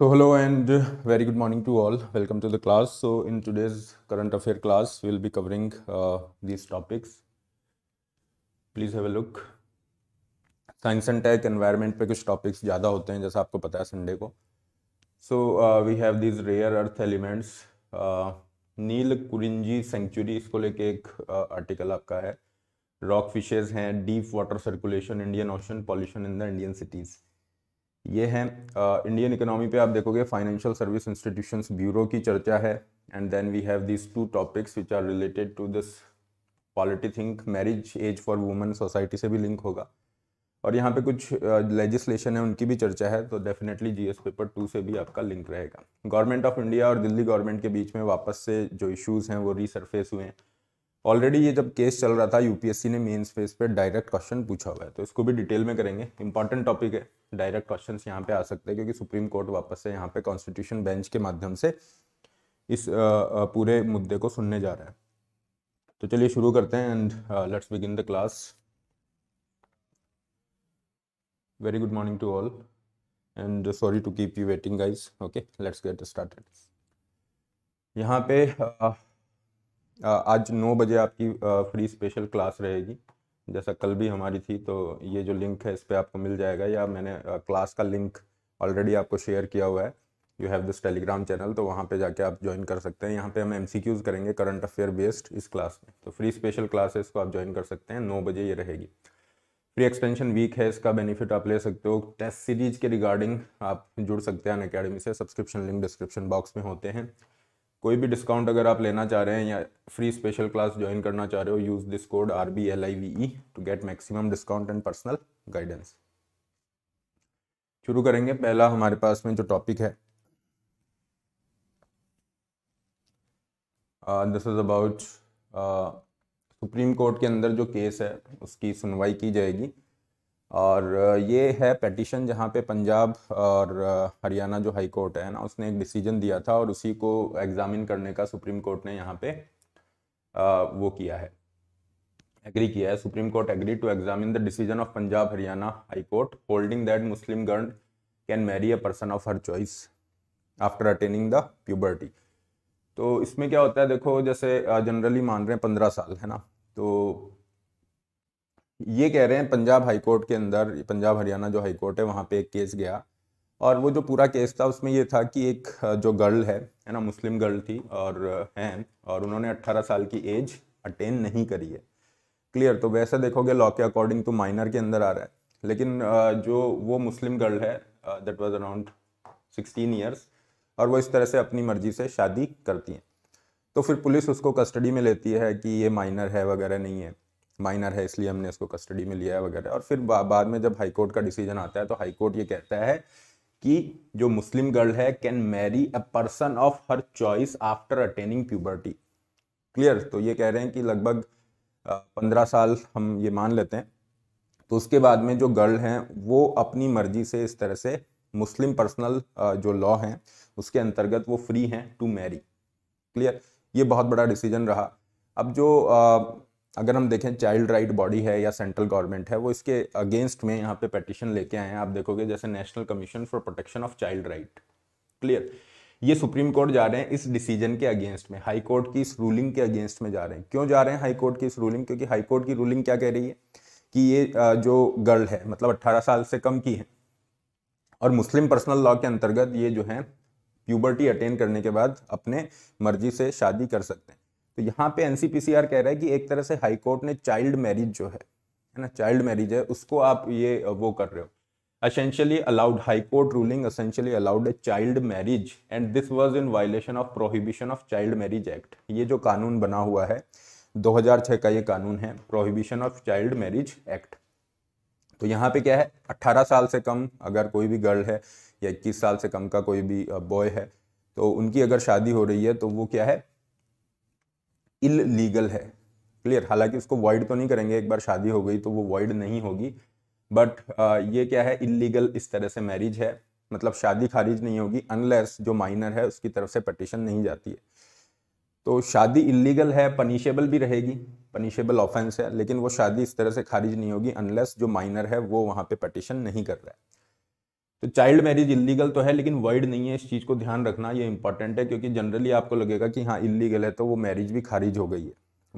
So hello and very good morning to all. Welcome to the class. So in today's current affair class, we'll be covering uh, these topics. Please have a look. Science and tech environment पे कुछ topics ज़्यादा होते हैं जैसा आपको पता है Sunday को so we have these rare earth elements Neel Kurinji century इसको लेके एक आर्टिकल uh, आपका है रॉक फिशेज हैं deep water circulation Indian Ocean pollution in the Indian cities ये है इंडियन इकोनॉमी पे आप देखोगे फाइनेंशियल सर्विस इंस्टीट्यूशंस ब्यूरो की चर्चा है and then we have this two topics which are related to this polity think marriage age for women society से भी लिंक होगा और यहाँ पे कुछ लेजिस्लेशन uh, है उनकी भी चर्चा है तो डेफिनेटली जी पेपर टू से भी आपका लिंक रहेगा गवर्नमेंट ऑफ इंडिया और दिल्ली गवर्नमेंट के बीच में वापस से जो इश्यूज़ हैं वो रिसरफेस हुए हैं ऑलरेडी ये जब केस चल रहा था यूपीएससी ने मेन्स फेस पे डायरेक्ट क्वेश्चन पूछा हुआ है तो इसको भी डिटेल में करेंगे इंपॉर्टेंट टॉपिक है डायरेक्ट क्वेश्चन यहाँ पे आ सकते हैं क्योंकि सुप्रीम कोर्ट वापस से यहाँ पे कॉन्स्टिट्यूशन बेंच के माध्यम से इस पूरे मुद्दे को सुनने जा रहा है तो चलिए शुरू करते हैं and let's begin the class very good morning to all and sorry to keep you waiting guys okay let's get started यहाँ पे uh, आज नौ बजे आपकी फ्री स्पेशल क्लास रहेगी जैसा कल भी हमारी थी तो ये जो लिंक है इस पर आपको मिल जाएगा या मैंने क्लास का लिंक ऑलरेडी आपको शेयर किया हुआ है you have this Telegram channel तो वहाँ पे जाके आप ज्वाइन कर सकते हैं यहाँ पे हम एम करेंगे करंट अफेयर बेस्ड इस क्लास में तो फ्री स्पेशल क्लास है इसको आप ज्वाइन कर सकते हैं नौ बजे ये रहेगी फ्री एक्सटेंशन वीक है इसका बेनिफिट आप ले सकते हो टेस्ट सीरीज के रिगार्डिंग आप जुड़ सकते हैं अन अकेडमी से सब्सक्रिप्शन लिंक डिस्क्रिप्शन बॉक्स में होते हैं कोई भी डिस्काउंट अगर आप लेना चाह रहे हैं या फ्री स्पेशल क्लास ज्वाइन करना चाह रहे हो use this code R B L I V E to get maximum discount and personal guidance शुरू करेंगे पहला हमारे पास में जो टॉपिक है this is about Supreme Court के अंदर जो केस है उसकी सुनवाई की जाएगी और ये है पटिशन जहाँ पे पंजाब और हरियाणा जो हाई कोर्ट है ना उसने एक डिसीजन दिया था और उसी को एग्ज़ामिन करने का सुप्रीम कोर्ट ने यहाँ पे वो किया है एग्री किया है Supreme Court agree to examine the decision of Punjab Haryana High Court holding that Muslim girl can marry a person of her choice after attaining the puberty तो इसमें क्या होता है देखो जैसे जनरली मान रहे हैं पंद्रह साल है ना तो ये कह रहे हैं पंजाब हाईकोर्ट के अंदर पंजाब हरियाणा जो हाईकोर्ट है वहाँ पे एक केस गया और वो जो पूरा केस था उसमें ये था कि एक जो गर्ल है है ना मुस्लिम गर्ल थी और हैं और उन्होंने 18 साल की एज अटेन नहीं करी है क्लियर तो वैसे देखोगे लॉ के अकॉर्डिंग टू तो माइनर के अंदर आ रहा है लेकिन जो वो मुस्लिम गर्ल है that was around sixteen years और वो इस तरह से अपनी मर्जी से शादी करती हैं तो फिर पुलिस उसको कस्टडी में लेती है कि ये माइनर है वगैरह नहीं है माइनर है इसलिए हमने इसको कस्टडी में लिया है वगैरह और फिर बा, बाद में जब हाईकोर्ट का डिसीजन आता है तो हाईकोर्ट ये कहता है कि जो मुस्लिम गर्ल है can marry a person of her choice after attaining puberty clear तो ये कह रहे हैं कि लगभग पंद्रह साल हम ये मान लेते हैं तो उसके बाद में जो गर्ल हैं वो अपनी मर्जी से इस तरह से मुस्लिम पर्सनल जो लॉ हैं उसके अंतर्गत वो फ्री हैं टू मैरी क्लियर ये बहुत बड़ा डिसीजन रहा अब जो अगर हम देखें चाइल्ड राइट बॉडी है या सेंट्रल गवर्नमेंट है वो इसके अगेंस्ट में यहाँ पे पटिशन लेके आए हैं आप देखोगे जैसे National Commission for Protection of Child Right clear ये सुप्रीम कोर्ट जा रहे हैं इस डिसीजन के अगेंस्ट में हाई कोर्ट की इस रूलिंग के अगेंस्ट में जा रहे हैं क्यों जा रहे हैं हाई कोर्ट की इस रूलिंग क्योंकि हाई कोर्ट की रूलिंग क्या कह रही है कि ये जो गर्ल है मतलब 18 साल से कम की है और मुस्लिम पर्सनल लॉ के अंतर्गत ये जो है प्यूबर्टी अटेन करने के बाद अपने मर्जी से शादी कर सकते हैं तो यहाँ पे एनसीपीसीआर कह रहा है कि एक तरह से हाईकोर्ट ने चाइल्ड मैरिज जो है है ना चाइल्ड मैरिज है उसको आप ये वो कर रहे हो essentially allowed High Court ruling essentially allowed a child marriage and this was in violation of Prohibition of Child Marriage Act ये जो कानून बना हुआ है 2006 का ये कानून है Prohibition of Child Marriage Act तो यहाँ पे क्या है 18 साल से कम अगर कोई भी गर्ल है या इक्कीस साल से कम का कोई भी बॉय है तो उनकी अगर शादी हो रही है तो वो क्या है इलीगल है क्लियर हालांकि उसको वॉइड तो नहीं करेंगे एक बार शादी हो गई तो वो वॉइड नहीं होगी बट uh, ये क्या है इलीगल इस तरह से मैरिज है मतलब शादी खारिज नहीं होगी अनलेस जो माइनर है उसकी तरफ से पटिशन नहीं जाती है तो शादी इलीगल है पनिशेबल भी रहेगी पनिशेबल ऑफेंस है लेकिन वो शादी इस तरह से खारिज नहीं होगी अनलेस जो माइनर है वो वहाँ पे पटिशन नहीं कर रहा है तो चाइल्ड मैरिज इलीगल तो है लेकिन वर्ड नहीं है इस चीज़ को ध्यान रखना ये इंपॉर्टेंट है क्योंकि जनरली आपको लगेगा कि हाँ इलीगल है तो वो मैरिज भी खारिज हो गई है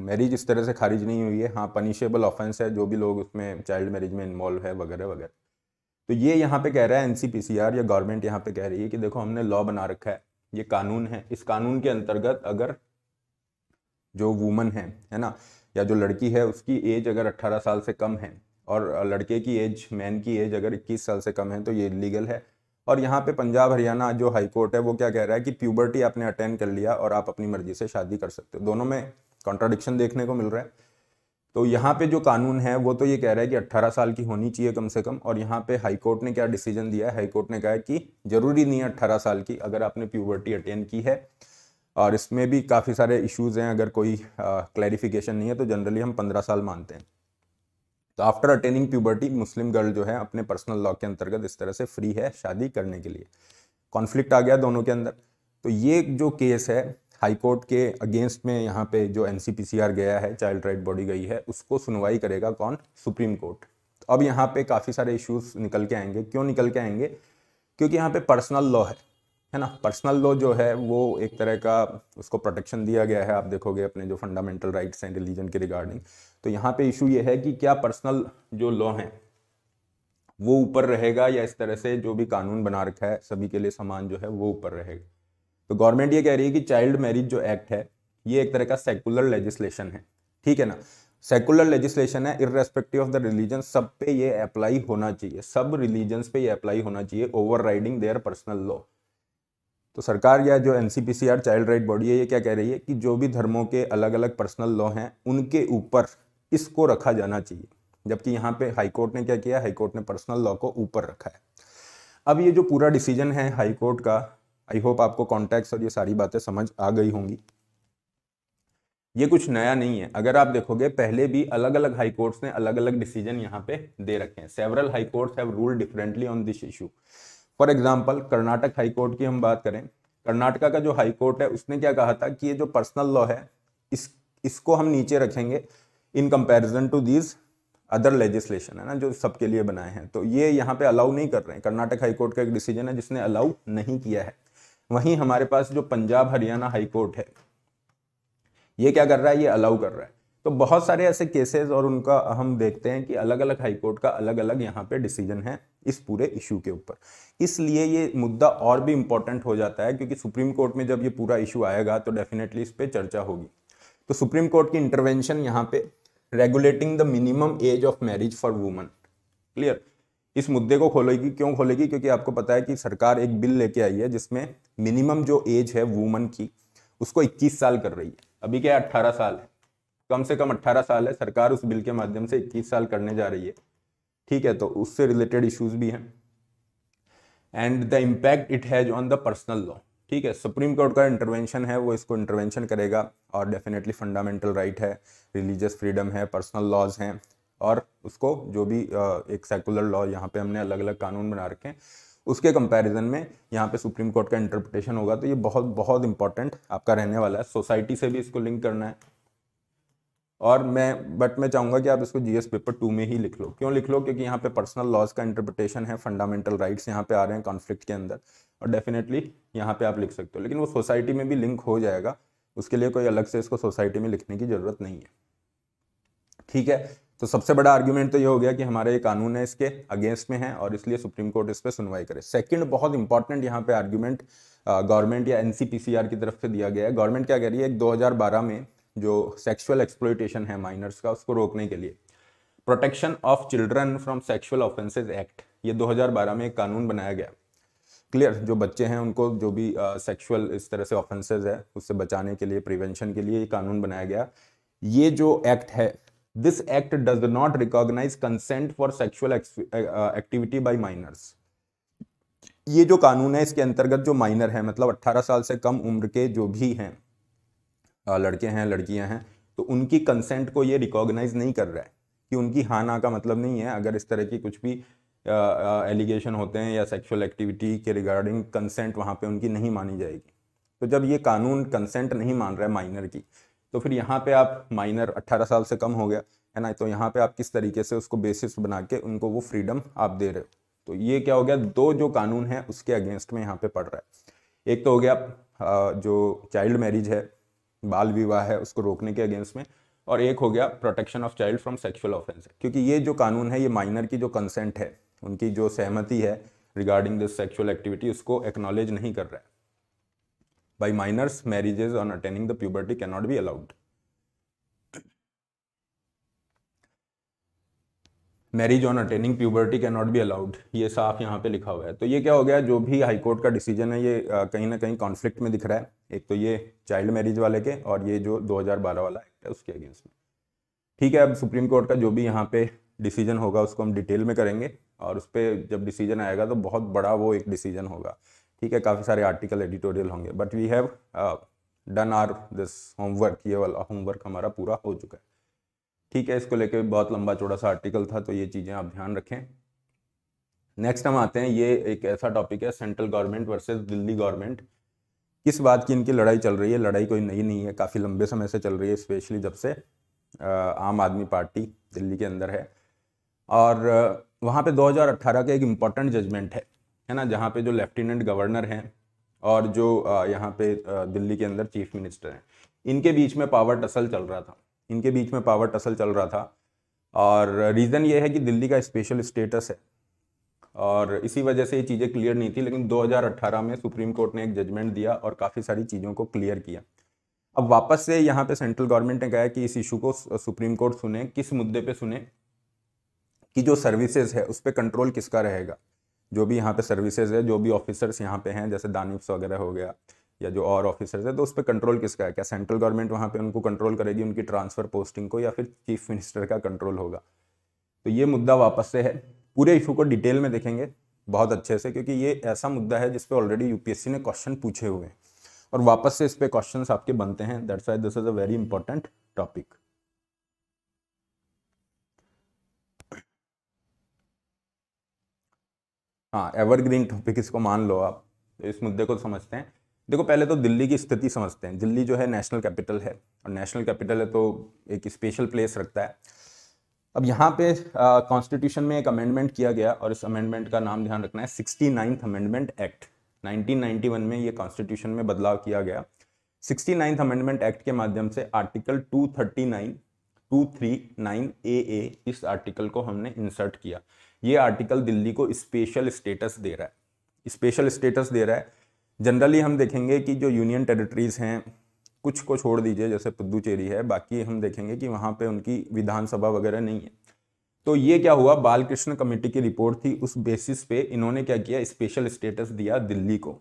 मैरिज इस तरह से खारिज नहीं हुई है हाँ पनिशेबल ऑफेंस है जो भी लोग उसमें चाइल्ड मैरिज में इन्वॉल्व है वगैरह वगैरह तो ये यहाँ पे कह रहा है एनसीपीसीआर या गवर्नमेंट यहाँ पे कह रही है कि देखो हमने लॉ बना रखा है ये कानून है इस कानून के अंतर्गत अगर जो वूमन है है ना या जो लड़की है उसकी एज अगर 18 साल से कम है और लड़के की एज मैन की एज अगर 21 साल से कम है तो ये इलीगल है और यहाँ पे पंजाब हरियाणा जो हाई कोर्ट है वो क्या कह रहा है कि प्यूबर्टी आपने अटेंड कर लिया और आप अपनी मर्जी से शादी कर सकते हो दोनों में कॉन्ट्राडिक्शन देखने को मिल रहा है तो यहाँ पे जो कानून है वो तो ये कह रहा है कि 18 साल की होनी चाहिए कम से कम और यहाँ पे हाई कोर्ट ने क्या डिसीजन दिया है हाई कोर्ट ने कहा है कि जरूरी नहीं है अट्ठारह साल की अगर आपने प्यूबर्टी अटेंड की है और इसमें भी काफ़ी सारे इश्यूज हैं अगर कोई क्लैरिफिकेशन नहीं है तो जनरली हम पंद्रह साल मानते हैं after attaining puberty Muslim girl जो है अपने पर्सनल लॉ के अंतर्गत इस तरह से फ्री है शादी करने के लिए कॉन्फ्लिक्ट आ गया दोनों के अंदर तो ये जो केस है हाईकोर्ट के अगेंस्ट में यहाँ पे जो एन गया है चाइल्ड राइट बॉडी गई है उसको सुनवाई करेगा कौन सुप्रीम कोर्ट तो अब यहाँ पे काफ़ी सारे इश्यूज निकल के आएंगे क्यों निकल के आएंगे क्योंकि यहाँ पे पर्सनल लॉ है है ना पर्सनल लॉ जो है वो एक तरह का उसको प्रोटेक्शन दिया गया है आप देखोगे अपने जो फंडामेंटल राइट्स हैं रिलीजन के रिगार्डिंग तो यहाँ पे इशू ये है कि क्या पर्सनल जो लॉ है वो ऊपर रहेगा या इस तरह से जो भी कानून बना रखा है सभी के लिए समान जो है वो ऊपर रहेगा तो गवर्नमेंट ये कह रही है कि चाइल्ड मैरिज जो एक्ट है ये एक तरह का सेकुलर लेजिस्लेशन है ठीक है ना सेकुलर लेजिस्लेशन है इरेस्पेक्टिव ऑफ द रिलीजन सब पे ये अप्लाई होना चाहिए सब रिलीजन पे ये अप्लाई होना चाहिए overriding their personal law तो सरकार या जो एन चाइल्ड राइट बॉडी है ये क्या कह रही है कि जो भी धर्मों के अलग अलग पर्सनल लॉ हैं उनके ऊपर इसको रखा जाना चाहिए जबकि यहाँ पे हाईकोर्ट ने क्या किया हाईकोर्ट ने पर्सनल लॉ को ऊपर रखा है अब ये जो पूरा डिसीजन है हाईकोर्ट का आई होप आपको कॉन्टेक्ट और ये सारी बातें समझ आ गई होंगी ये कुछ नया नहीं है अगर आप देखोगे पहले भी अलग अलग हाई कोर्ट्स ने अलग अलग डिसीजन यहाँ पे दे रखे हैं several High Courts have rule differently on this issue for example Karnataka High Court की हम बात करें कर्नाटका का जो हाईकोर्ट है उसने क्या कहा था कि ये जो पर्सनल लॉ है इस इसको हम नीचे रखेंगे in comparison to these other legislation है ना जो सबके लिए बनाए हैं तो ये यहाँ पे अलाउ नहीं कर रहे हैं कर्नाटक हाईकोर्ट का एक डिसीजन है जिसने अलाउ नहीं किया है वहीं हमारे पास जो पंजाब हरियाणा हाईकोर्ट है ये क्या कर रहा है ये अलाउ कर रहा है तो बहुत सारे ऐसे केसेस और उनका हम देखते हैं कि अलग अलग हाईकोर्ट का अलग अलग यहाँ पे डिसीजन है इस पूरे इशू के ऊपर इसलिए ये मुद्दा और भी इम्पोर्टेंट हो जाता है क्योंकि सुप्रीम कोर्ट में जब ये पूरा इशू आएगा तो डेफिनेटली इस पर चर्चा होगी तो सुप्रीम कोर्ट की इंटरवेंशन यहाँ पे regulating the minimum age of marriage for woman clear इस मुद्दे को खोलेगी क्यों खोलेगी क्योंकि आपको पता है कि सरकार एक बिल लेके आई है जिसमें मिनिमम जो एज है वुमन की उसको 21 साल कर रही है अभी क्या 18 साल है कम से कम अट्ठारह साल है सरकार उस बिल के माध्यम से इक्कीस साल करने जा रही है ठीक है तो उससे रिलेटेड इश्यूज भी हैं and the impact it has on the personal law ठीक है सुप्रीम कोर्ट का इंटरवेंशन है वो इसको इंटरवेंशन करेगा और डेफिनेटली फंडामेंटल राइट है रिलीजियस फ्रीडम है पर्सनल लॉज हैं और उसको जो भी एक सेकुलर लॉ यहाँ पे हमने अलग अलग कानून बना रखे हैं उसके कंपैरिजन में यहाँ पे सुप्रीम कोर्ट का इंटरप्रिटेशन होगा तो ये बहुत बहुत इंपॉर्टेंट आपका रहने वाला है सोसाइटी से भी इसको लिंक करना है और मैं बट मैं चाहूँगा कि आप इसको जीएस पेपर टू में ही लिख लो क्यों लिख लो क्योंकि यहाँ पे पर्सनल लॉज का इंटरप्रिटेशन है फंडामेंटल राइट्स यहाँ पे आ रहे हैं कॉन्फ्लिक्ट के अंदर और डेफिनेटली यहाँ पे आप लिख सकते हो लेकिन वो सोसाइटी में भी लिंक हो जाएगा उसके लिए कोई अलग से इसको सोसाइटी में लिखने की ज़रूरत नहीं है ठीक है तो सबसे बड़ा आर्ग्यूमेंट तो ये हो गया कि हमारे ये कानून है इसके अगेंस्ट में है और इसलिए सुप्रीम कोर्ट इस पर सुनवाई करे सेकंड बहुत इंपॉर्टेंट यहाँ पे आर्ग्यूमेंट गवर्नमेंट uh, या एनसीपीसीआर की तरफ से दिया गया है गवर्नमेंट क्या कह रही है एक 2012 में जो सेक्सुअल एक्सप्लोइटेशन है माइनर्स का उसको रोकने के लिए Protection of Children from Sexual Offences Act ये 2012 में एक कानून बनाया गया क्लियर जो बच्चे हैं उनको जो भी सेक्सुअल uh, इस तरह से ऑफेंसेज है उससे बचाने के लिए प्रिवेंशन के लिए ये कानून बनाया गया ये जो एक्ट है this act does not recognise consent for sexual activity by minors ये जो कानून है इसके अंतर्गत जो माइनर है मतलब 18 साल से कम उम्र के जो भी हैं लड़के हैं लड़कियां हैं तो उनकी कंसेंट को ये रिकॉग्नाइज नहीं कर रहा है कि उनकी हाँ ना का मतलब नहीं है अगर इस तरह की कुछ भी एलिगेशन होते हैं या सेक्सुअल एक्टिविटी के रिगार्डिंग कंसेंट वहाँ पे उनकी नहीं मानी जाएगी तो जब ये कानून कंसेंट नहीं मान रहा है माइनर की तो फिर यहाँ पे आप माइनर 18 साल से कम हो गया है ना तो यहाँ पे आप किस तरीके से उसको बेसिस बना के उनको वो फ्रीडम आप दे रहे हो तो ये क्या हो गया दो जो कानून है उसके अगेंस्ट में यहाँ पे पड़ रहा है एक तो हो गया जो चाइल्ड मैरिज है बाल विवाह है उसको रोकने के अगेंस्ट में और एक हो गया Protection of Child from Sexual Offence क्योंकि ये जो कानून है ये माइनर की जो कंसेंट है उनकी जो सहमति है रिगार्डिंग दिस सेक्सुअल एक्टिविटी उसको एक्नॉलेज नहीं कर रहा है by minors marriages on attaining the puberty cannot be allowed marriage on attaining puberty can not be allowed ये साफ यहाँ पे लिखा हुआ है तो ये क्या हो गया जो भी हाई कोर्ट का डिसीजन है ये कहीं ना कहीं कॉन्फ्लिक्ट में दिख रहा है एक तो ये चाइल्ड मैरिज वाले के और ये जो 2012 वाला एक्ट है उसके अगेंस्ट में ठीक है अब सुप्रीम कोर्ट का जो भी यहाँ पे डिसीजन होगा उसको हम डिटेल में करेंगे और उस पर जब डिसीजन आएगा तो बहुत बड़ा वो एक डिसीजन होगा ठीक है काफ़ी सारे आर्टिकल एडिटोरियल होंगे but we have done our this homework ये वाला होमवर्क हमारा पूरा हो चुका है ठीक है इसको लेके बहुत लंबा चौड़ा सा आर्टिकल था तो ये चीज़ें आप ध्यान रखें नेक्स्ट हम आते हैं ये एक ऐसा टॉपिक है central government versus Delhi government किस बात की इनकी लड़ाई चल रही है लड़ाई कोई नई नहीं है काफ़ी लंबे समय से चल रही है स्पेशली जब से आम आदमी पार्टी दिल्ली के अंदर है और वहाँ पे 2018 का एक इम्पॉर्टेंट जजमेंट है है ना जहाँ पे जो लेफ्टिनेंट गवर्नर हैं और जो यहाँ पे दिल्ली के अंदर चीफ मिनिस्टर हैं इनके बीच में पावर टसल चल रहा था इनके बीच में पावर टसल चल रहा था और रीज़न ये है कि दिल्ली का स्पेशल स्टेटस है और इसी वजह से ये चीज़ें क्लियर नहीं थी लेकिन 2018 में सुप्रीम कोर्ट ने एक जजमेंट दिया और काफ़ी सारी चीज़ों को क्लियर किया अब वापस से यहाँ पे सेंट्रल गवर्नमेंट ने कहा कि इस इशू को सुप्रीम कोर्ट सुने किस मुद्दे पे सुने कि जो सर्विसेज है उस पर कंट्रोल किसका रहेगा जो भी यहाँ पे सर्विसेज है जो भी ऑफिसर्स यहाँ पे हैं जैसे दानिप्स वगैरह हो गया या जो और ऑफिसर्स है तो उस पर कंट्रोल किसका है क्या सेंट्रल गवर्नमेंट वहाँ पे उनको कंट्रोल करेगी उनकी ट्रांसफ़र पोस्टिंग को या फिर चीफ मिनिस्टर का कंट्रोल होगा तो ये मुद्दा वापस से है पूरे इशू को डिटेल में देखेंगे बहुत अच्छे से क्योंकि ये ऐसा मुद्दा है जिसपे ऑलरेडी यूपीएससी ने क्वेश्चन पूछे हुए हैं और वापस से इस पर क्वेश्चन आपके बनते हैं that's why this is a very important topic हाँ एवरग्रीन टॉपिक इसको मान लो आप इस मुद्दे को समझते हैं देखो पहले तो दिल्ली की स्थिति समझते हैं दिल्ली जो है नेशनल कैपिटल है और नेशनल कैपिटल है तो एक स्पेशल प्लेस रखता है अब यहाँ पे कॉन्स्टिट्यूशन में एक अमेंडमेंट किया गया और इस अमेंडमेंट का नाम ध्यान रखना है सिक्सटी नाइन्थ अमेंडमेंट एक्ट 1991 में ये कॉन्स्टिट्यूशन में बदलाव किया गया सिक्सटी नाइन्थ अमेंडमेंट एक्ट के माध्यम से आर्टिकल 239 239 ए ए इस आर्टिकल को हमने इंसर्ट किया ये आर्टिकल दिल्ली को स्पेशल स्टेटस दे रहा है स्पेशल स्टेटस दे रहा है जनरली हम देखेंगे कि जो यूनियन टेरिटरीज़ हैं कुछ को छोड़ दीजिए जैसे पुद्दुचेरी है बाकी हम देखेंगे कि वहाँ पे उनकी विधानसभा वगैरह नहीं है तो ये क्या हुआ बालकृष्ण कमेटी की रिपोर्ट थी उस बेसिस पे इन्होंने क्या किया स्पेशल स्टेटस दिया दिल्ली को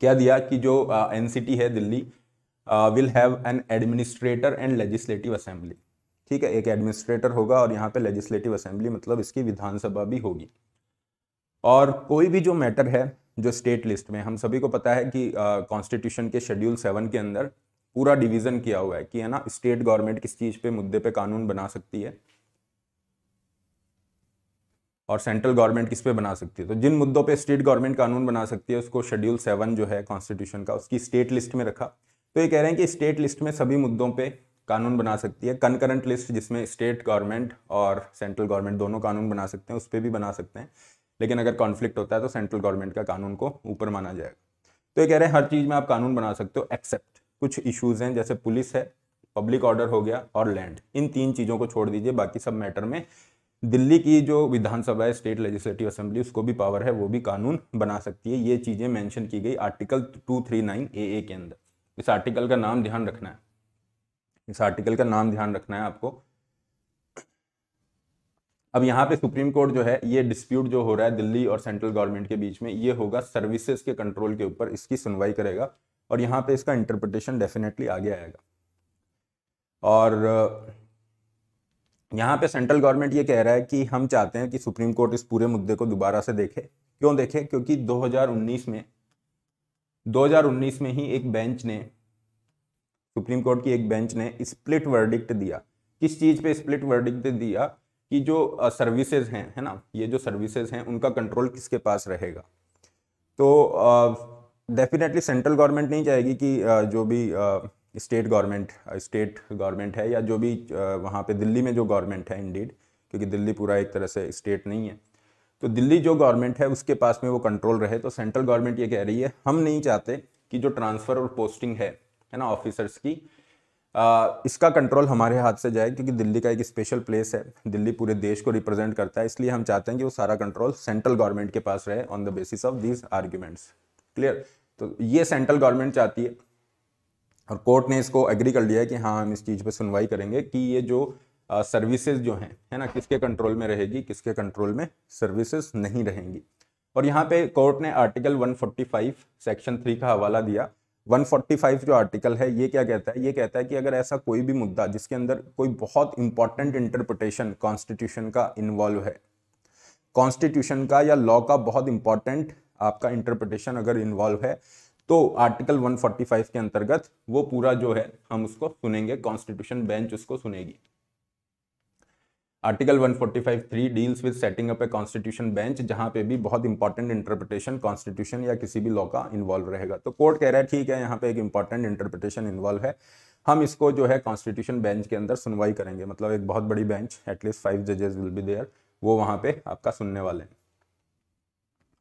क्या दिया कि जो एन uh, है Delhi will have an administrator and legislative assembly ठीक है एक एडमिनिस्ट्रेटर होगा और यहाँ पे लेजिस्लेटिव असेंबली मतलब इसकी विधानसभा भी होगी और कोई भी जो मैटर है जो स्टेट लिस्ट में हम सभी को पता है कि कॉन्स्टिट्यूशन के शेड्यूल सेवन के अंदर पूरा डिवीज़न किया हुआ है कि है ना स्टेट गवर्नमेंट किस चीज़ पे मुद्दे पे कानून बना सकती है और सेंट्रल गवर्नमेंट किस पे बना सकती है तो जिन मुद्दों पे स्टेट गवर्नमेंट कानून बना सकती है उसको शेड्यूल सेवन जो है कॉन्स्टिट्यूशन का उसकी स्टेट लिस्ट में रखा तो ये कह रहे हैं कि स्टेट लिस्ट में सभी मुद्दों पर कानून बना सकती है कनकरेंट लिस्ट जिसमें स्टेट गवर्नमेंट और सेंट्रल गवर्नमेंट दोनों कानून बना सकते हैं उस पर भी बना सकते हैं लेकिन अगर कॉन्फ्लिक्ट होता है तो सेंट्रल गवर्नमेंट का कानून को ऊपर माना जाएगा तो ये कह रहे हैं हर चीज़ में आप कानून बना सकते हो एक्सेप्ट कुछ इश्यूज़ हैं जैसे पुलिस है पब्लिक ऑर्डर हो गया और लैंड इन तीन चीज़ों को छोड़ दीजिए बाकी सब मैटर में दिल्ली की जो विधानसभा है स्टेट लेजिस्लेटिव असेंबली उसको भी पावर है वो भी कानून बना सकती है ये चीज़ें मेंशन की गई आर्टिकल 239 ए के अंदर इस आर्टिकल का नाम ध्यान रखना है इस आर्टिकल का नाम ध्यान रखना है आपको अब यहाँ पे सुप्रीम कोर्ट जो है ये डिस्प्यूट जो हो रहा है दिल्ली और सेंट्रल गवर्नमेंट के बीच में ये होगा सर्विसेज के कंट्रोल के ऊपर इसकी सुनवाई करेगा और यहाँ पे इसका इंटरप्रिटेशन डेफिनेटली आगे आएगा और यहाँ पे सेंट्रल गवर्नमेंट ये कह रहा है कि हम चाहते हैं कि सुप्रीम कोर्ट इस पूरे मुद्दे को दोबारा से देखे क्यों देखे क्योंकि दो में दो में ही एक बेंच ने सुप्रीम कोर्ट की एक बेंच ने स्प्लिट वर्डिक्ट दिया किस चीज़ पे स्प्लिट वर्डिक्ट दिया कि जो सर्विसेज हैं है ना ये जो सर्विसेज हैं उनका कंट्रोल किसके पास रहेगा तो डेफिनेटली सेंट्रल गवर्नमेंट नहीं चाहेगी कि uh, जो भी स्टेट गवर्नमेंट स्टेट गवर्नमेंट है या जो भी uh, वहाँ पे दिल्ली में जो गवर्नमेंट है इंडीड क्योंकि दिल्ली पूरा एक तरह से स्टेट नहीं है तो दिल्ली जो गवर्नमेंट है उसके पास में वो कंट्रोल रहे तो सेंट्रल गवर्नमेंट ये कह रही है हम नहीं चाहते कि जो ट्रांसफ़र और पोस्टिंग है है ना ऑफिसर्स की इसका कंट्रोल हमारे हाथ से जाए क्योंकि दिल्ली का एक स्पेशल प्लेस है दिल्ली पूरे देश को रिप्रेजेंट करता है इसलिए हम चाहते हैं कि वो सारा कंट्रोल सेंट्रल गवर्नमेंट के पास रहे on the basis of these arguments clear तो ये सेंट्रल गवर्नमेंट चाहती है और कोर्ट ने इसको एग्री कर लिया है कि हाँ हम इस चीज़ पर सुनवाई करेंगे कि ये जो सर्विसेज जो हैं है ना किसके कंट्रोल में रहेगी किसके कंट्रोल में सर्विसेज नहीं रहेंगी और यहाँ पे कोर्ट ने आर्टिकल 145 सेक्शन 3 का हवाला दिया 145 जो आर्टिकल है ये क्या कहता है ये कहता है कि अगर ऐसा कोई भी मुद्दा जिसके अंदर कोई बहुत इंपॉर्टेंट इंटरप्रिटेशन कॉन्स्टिट्यूशन का इन्वॉल्व है कॉन्स्टिट्यूशन का या लॉ का बहुत इंपॉर्टेंट आपका इंटरप्रिटेशन अगर इन्वॉल्व है तो आर्टिकल 145 के अंतर्गत वो पूरा जो है हम उसको सुनेंगे कॉन्स्टिट्यूशन बेंच उसको सुनेगी article 145 three deals with setting up a constitution bench जहां पे भी बहुत इंपॉर्टेंट इंटरप्रिटेशन कॉन्स्टिट्यूशन या किसी भी लॉ का इन्वॉल्व रहेगा तो कोर्ट कह रहा है ठीक है यहाँ पे एक इंपॉर्टेंट इंटरप्रिटेशन इन्वॉल्व है हम इसको जो है कॉन्स्टिट्यूशन बेंच के अंदर सुनवाई करेंगे मतलब एक बहुत बड़ी बेंच एटलीस्ट फाइव जजेस विल बी देयर वो वहाँ पे आपका सुनने वाले हैं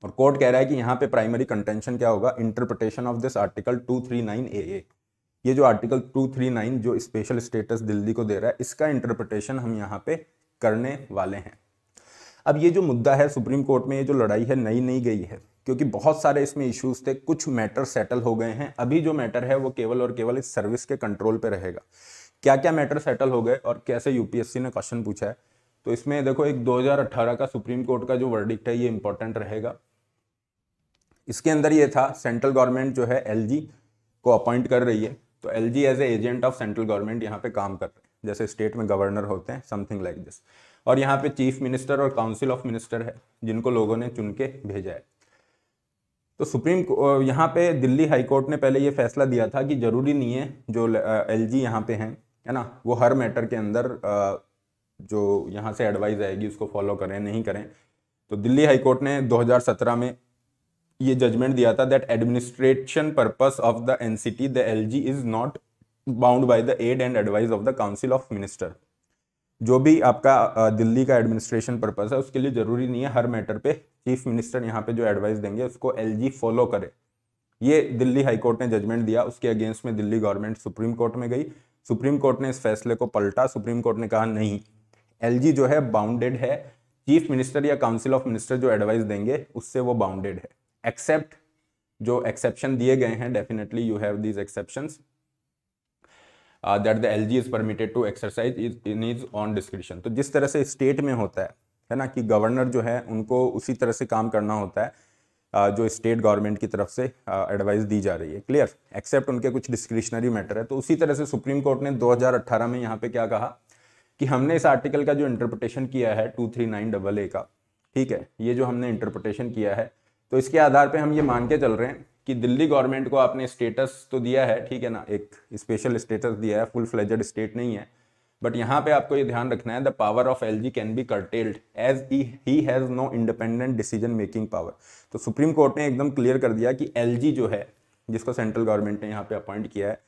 और कोर्ट कह रहा है कि यहाँ पे प्राइमरी कंटेंशन क्या होगा interpretation of this article two three nine A A ये जो आर्टिकल 239 जो स्पेशल स्टेटस दिल्ली को दे रहा है इसका इंटरप्रिटेशन हम यहाँ पे करने वाले हैं अब ये जो मुद्दा है सुप्रीम कोर्ट में ये जो लड़ाई है नई नई गई है क्योंकि बहुत सारे इसमें इश्यूज थे कुछ मैटर सेटल हो गए हैं अभी जो मैटर है वो केवल और केवल इस सर्विस के कंट्रोल पे रहेगा क्या क्या मैटर सेटल हो गए और कैसे यूपीएससी ने क्वेश्चन पूछा है तो इसमें देखो एक 2018 का सुप्रीम कोर्ट का जो वर्डिक्ट है ये इंपॉर्टेंट रहेगा इसके अंदर ये था सेंट्रल गवर्नमेंट जो है एल को अपॉइंट कर रही है तो L as a agent of central government यहाँ पे काम कर रहे हैं जैसे स्टेट में गवर्नर होते हैं समथिंग लाइक दिस और यहाँ पे चीफ मिनिस्टर और काउंसिल ऑफ मिनिस्टर है जिनको लोगों ने चुन के भेजा है तो सुप्रीम यहाँ पे दिल्ली हाई कोर्ट ने पहले ये फैसला दिया था कि जरूरी नहीं है जो एल जी यहाँ पे हैं है ना वो हर मैटर के अंदर जो यहाँ से एडवाइस आएगी उसको फॉलो करें नहीं करें तो दिल्ली हाई कोर्ट ने 2017 में ये जजमेंट दिया था that administration purpose of the NCT the LG is not bound by the aid and advice of the council of minister जो भी आपका दिल्ली का एडमिनिस्ट्रेशन पर्पज़ है उसके लिए ज़रूरी नहीं है हर मैटर पे चीफ मिनिस्टर यहाँ पे जो एडवाइस देंगे उसको एलजी फॉलो करे ये दिल्ली हाई कोर्ट ने जजमेंट दिया उसके अगेंस्ट में दिल्ली गवर्नमेंट सुप्रीम कोर्ट में गई सुप्रीम कोर्ट ने इस फैसले को पलटा सुप्रीम कोर्ट ने कहा नहीं एलजी जो है बाउंडेड है चीफ मिनिस्टर या काउंसिल ऑफ मिनिस्टर जो एडवाइस देंगे उससे वो बाउंडेड है एक्सेप्ट जो एक्सेप्शन दिए गए हैं definitely you have these exceptions that the L G is permitted to exercise is in is on description तो जिस तरह से स्टेट में होता है है ना कि गवर्नर जो है उनको उसी तरह से काम करना होता है uh, जो स्टेट गवर्नमेंट की तरफ से एडवाइस uh, दी जा रही है क्लियर एक्सेप्ट उनके कुछ डिस्क्रिप्शनरी मैटर है तो उसी तरह से सुप्रीम कोर्ट ने 2018 में यहाँ पे क्या कहा कि हमने इस आर्टिकल का जो इंटरप्रटेशन किया है two three nine double A का ठीक है ये जो हमने इंटरप्रटेशन किया है तो इसके आधार पर हम ये मान के चल रहे हैं कि दिल्ली गवर्नमेंट को आपने स्टेटस तो दिया है ठीक है ना एक स्पेशल स्टेटस दिया है फुल फ्लेजड स्टेट नहीं है बट यहाँ पे आपको ये ध्यान रखना है the power of L G can be curtailed as he has no independent decision making power तो सुप्रीम कोर्ट ने एकदम क्लियर कर दिया कि एल जी जो है जिसको सेंट्रल गवर्नमेंट ने यहाँ पे अपॉइंट किया है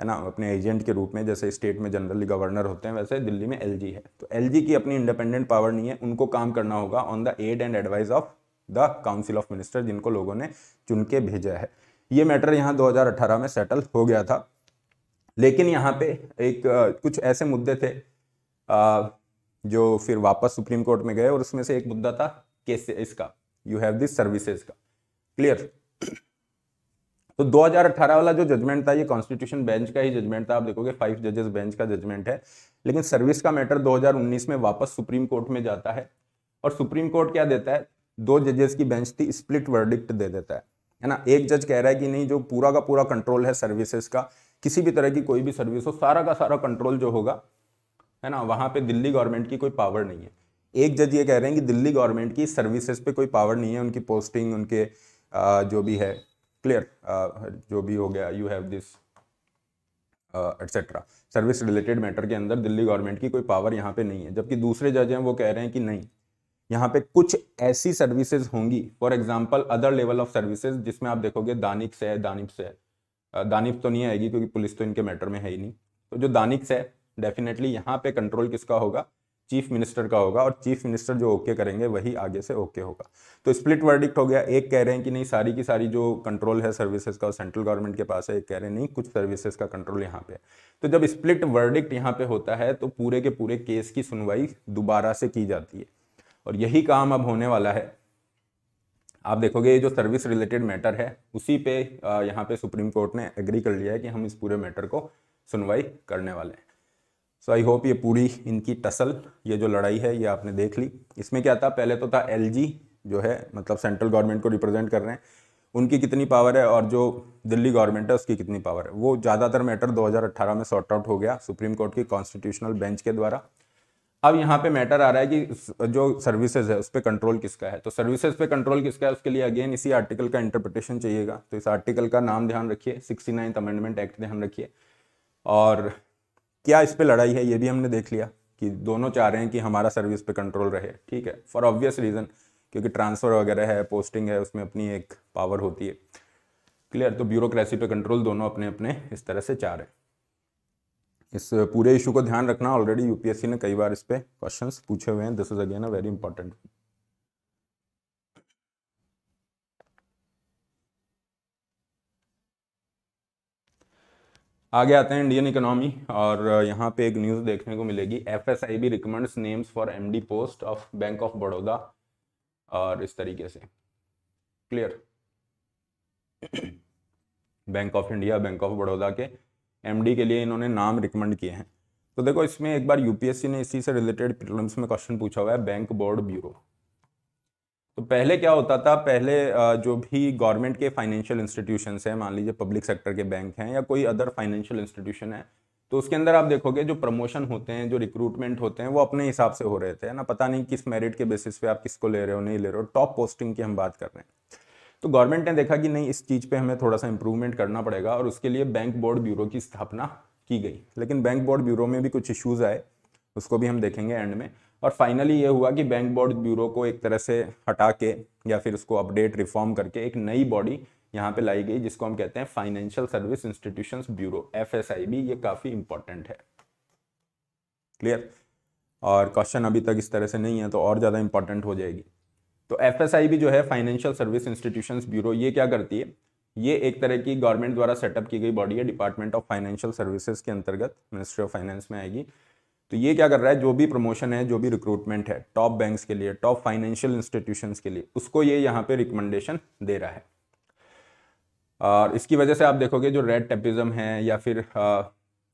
है ना अपने एजेंट के रूप में जैसे स्टेट में जनरली गवर्नर होते हैं वैसे दिल्ली में एल है तो एल की अपनी इंडिपेंडेंट पावर नहीं है उनको काम करना होगा on the aid and advice of the council of minister जिनको लोगों ने चुन के भेजा है ये मैटर यहाँ 2018 में सेटल हो गया था लेकिन यहाँ पे एक कुछ ऐसे मुद्दे थे जो फिर वापस सुप्रीम कोर्ट में गए और उसमें से एक मुद्दा था केस इसका यू हैव दिस सर्विसेज का क्लियर तो 2018 वाला जो जजमेंट था ये कॉन्स्टिट्यूशन बेंच का ही जजमेंट था आप देखोगे फाइव जजेस बेंच का जजमेंट है लेकिन सर्विस का मैटर 2019 में वापस सुप्रीम कोर्ट में जाता है और सुप्रीम कोर्ट क्या देता है दो जजेस की बेंच थी स्प्लिट वर्डिक्ट दे देता है है ना एक जज कह रहा है कि नहीं जो पूरा का पूरा कंट्रोल है सर्विसेज का किसी भी तरह की कोई भी सर्विस हो सारा का सारा कंट्रोल जो होगा है ना वहाँ पे दिल्ली गवर्नमेंट की कोई पावर नहीं है एक जज ये कह रहे हैं कि दिल्ली गवर्नमेंट की सर्विसेज पे कोई पावर नहीं है उनकी पोस्टिंग उनके जो भी है क्लियर जो भी हो गया you have this etcetera service related matter के अंदर दिल्ली गवर्नमेंट की कोई पावर यहाँ पे नहीं है जबकि दूसरे जज हैं वो कह रहे हैं कि नहीं यहाँ पे कुछ ऐसी सर्विसेज होंगी for example other level of services जिसमें आप देखोगे से है से है दानिप तो नहीं आएगी क्योंकि पुलिस तो इनके मैटर में है ही नहीं तो जो से है डेफिनेटली यहाँ पे कंट्रोल किसका होगा चीफ मिनिस्टर का होगा और चीफ मिनिस्टर जो ओके करेंगे वही आगे से ओके होगा तो स्प्लिट वर्डिक्ट हो गया एक कह रहे हैं कि नहीं सारी की सारी जो कंट्रोल है सर्विसेज का सेंट्रल गवर्नमेंट के पास है एक कह रहे हैं नहीं कुछ सर्विसेज का कंट्रोल यहाँ पे तो जब स्प्लिट वर्डिक्ट यहाँ पे होता है तो पूरे के पूरे केस की सुनवाई दोबारा से की जाती है और यही काम अब होने वाला है आप देखोगे ये जो सर्विस रिलेटेड मैटर है उसी पे यहाँ पे सुप्रीम कोर्ट ने एग्री कर लिया है कि हम इस पूरे मैटर को सुनवाई करने वाले हैं सो आई होप ये पूरी इनकी टसल ये जो लड़ाई है ये आपने देख ली इसमें क्या था पहले तो था एल जो है मतलब सेंट्रल गवर्नमेंट को रिप्रेजेंट कर रहे हैं उनकी कितनी पावर है और जो दिल्ली गवर्नमेंट है उसकी कितनी पावर है वो ज़्यादातर मैटर 2018 में सॉर्ट आउट हो गया सुप्रीम कोर्ट की कॉन्स्टिट्यूशनल बेंच के द्वारा अब यहाँ पे मैटर आ रहा है कि जो सर्विसेज है उस पर कंट्रोल किसका है तो सर्विसेज पे कंट्रोल किसका है उसके लिए अगेन इसी आर्टिकल का इंटरप्रिटेशन चाहिएगा तो इस आर्टिकल का नाम ध्यान रखिए सिक्सटी नाइन्थ अमेंडमेंट एक्ट ध्यान रखिए और क्या इस पर लड़ाई है ये भी हमने देख लिया कि दोनों चाह रहे हैं कि हमारा सर्विस पे कंट्रोल रहे ठीक है फॉर ऑब्वियस रीज़न क्योंकि ट्रांसफ़र वगैरह है पोस्टिंग है उसमें अपनी एक पावर होती है क्लियर तो ब्यूरोक्रेसी पे कंट्रोल दोनों अपने अपने इस तरह से चाह रहे हैं इस पूरे इशू को ध्यान रखना ऑलरेडी यूपीएससी ने कई बार इस पर क्वेश्चन पूछे हुए हैं this is again a very important आगे आते हैं इंडियन इकोनॉमी और यहाँ पे एक न्यूज़ देखने को मिलेगी F S I B recommends names for M D post of bank of Baroda और इस तरीके से clear bank of India bank of Baroda के एमडी के लिए इन्होंने नाम रिकमेंड किए हैं तो देखो इसमें एक बार यूपीएससी ने इसी से रिलेटेड प्रिलिम्स में क्वेश्चन पूछा हुआ है बैंक बोर्ड ब्यूरो तो पहले क्या होता था पहले जो भी गवर्नमेंट के फाइनेंशियल इंस्टीट्यूशन हैं मान लीजिए पब्लिक सेक्टर के बैंक हैं या कोई अदर फाइनेंशियल इंस्टीट्यूशन है तो उसके अंदर आप देखोगे जो प्रमोशन होते हैं जो रिक्रूटमेंट होते हैं वो अपने हिसाब से हो रहे थे ना पता नहीं किस मेरिट के बेसिस पे आप किसको ले रहे हो नहीं ले रहे हो टॉप पोस्टिंग की हम बात कर रहे हैं तो गवर्नमेंट ने देखा कि नहीं इस चीज़ पे हमें थोड़ा सा इम्प्रूवमेंट करना पड़ेगा और उसके लिए बैंक बोर्ड ब्यूरो की स्थापना की गई लेकिन बैंक बोर्ड ब्यूरो में भी कुछ इश्यूज़ आए उसको भी हम देखेंगे एंड में और फाइनली ये हुआ कि बैंक बोर्ड ब्यूरो को एक तरह से हटा के या फिर उसको अपडेट रिफॉर्म करके एक नई बॉडी यहाँ पे लाई गई जिसको हम कहते हैं financial service institutions bureau F ये काफ़ी इंपॉर्टेंट है क्लियर और क्वेश्चन अभी तक इस तरह से नहीं है तो और ज़्यादा इंपॉर्टेंट हो जाएगी तो एफ भी जो है फाइनेंशियल सर्विस इंस्टीट्यूशन ब्यूरो ये क्या करती है ये एक तरह की गवर्नमेंट द्वारा सेटअप की गई बॉडी है डिपार्टमेंट ऑफ फाइनेंशियल सर्विसेज के अंतर्गत मिनिस्ट्री ऑफ फाइनेंस में आएगी तो ये क्या कर रहा है जो भी प्रमोशन है जो भी रिक्रूटमेंट है टॉप बैंक्स के लिए टॉप फाइनेंशियल इंस्टीट्यूशंस के लिए उसको ये यहाँ पे रिकमेंडेशन दे रहा है और इसकी वजह से आप देखोगे जो रेड टेपिज्म है या फिर आ,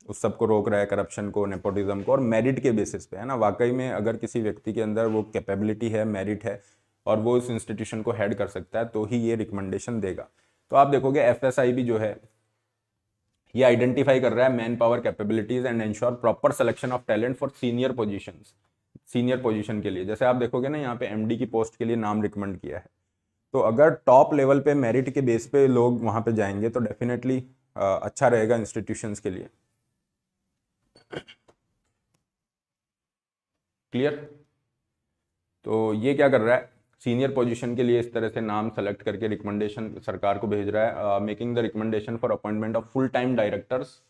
उस सब को रोक रहा है करप्शन को नेपोटिज्म को और मेरिट के बेसिस पे है ना वाकई में अगर किसी व्यक्ति के अंदर वो कैपेबिलिटी है मेरिट है और वो उस इंस्टीट्यूशन को हेड कर सकता है तो ही ये रिकमेंडेशन देगा तो आप देखोगे एफ भी जो है ये आइडेंटिफाई कर रहा है man power capabilities and ensure proper selection of talent for senior position senior position के लिए जैसे आप देखोगे ना यहाँ पे एम की पोस्ट के लिए नाम रिकमेंड किया है तो अगर टॉप लेवल पे मेरिट के बेस पे लोग वहाँ पे जाएंगे तो डेफिनेटली अच्छा रहेगा इंस्टीट्यूशंस के लिए क्लियर तो ये क्या कर रहा है सीनियर पोजीशन के लिए इस तरह से नाम सेलेक्ट करके रिकमेंडेशन सरकार को भेज रहा है making the recommendation for appointment of full time directors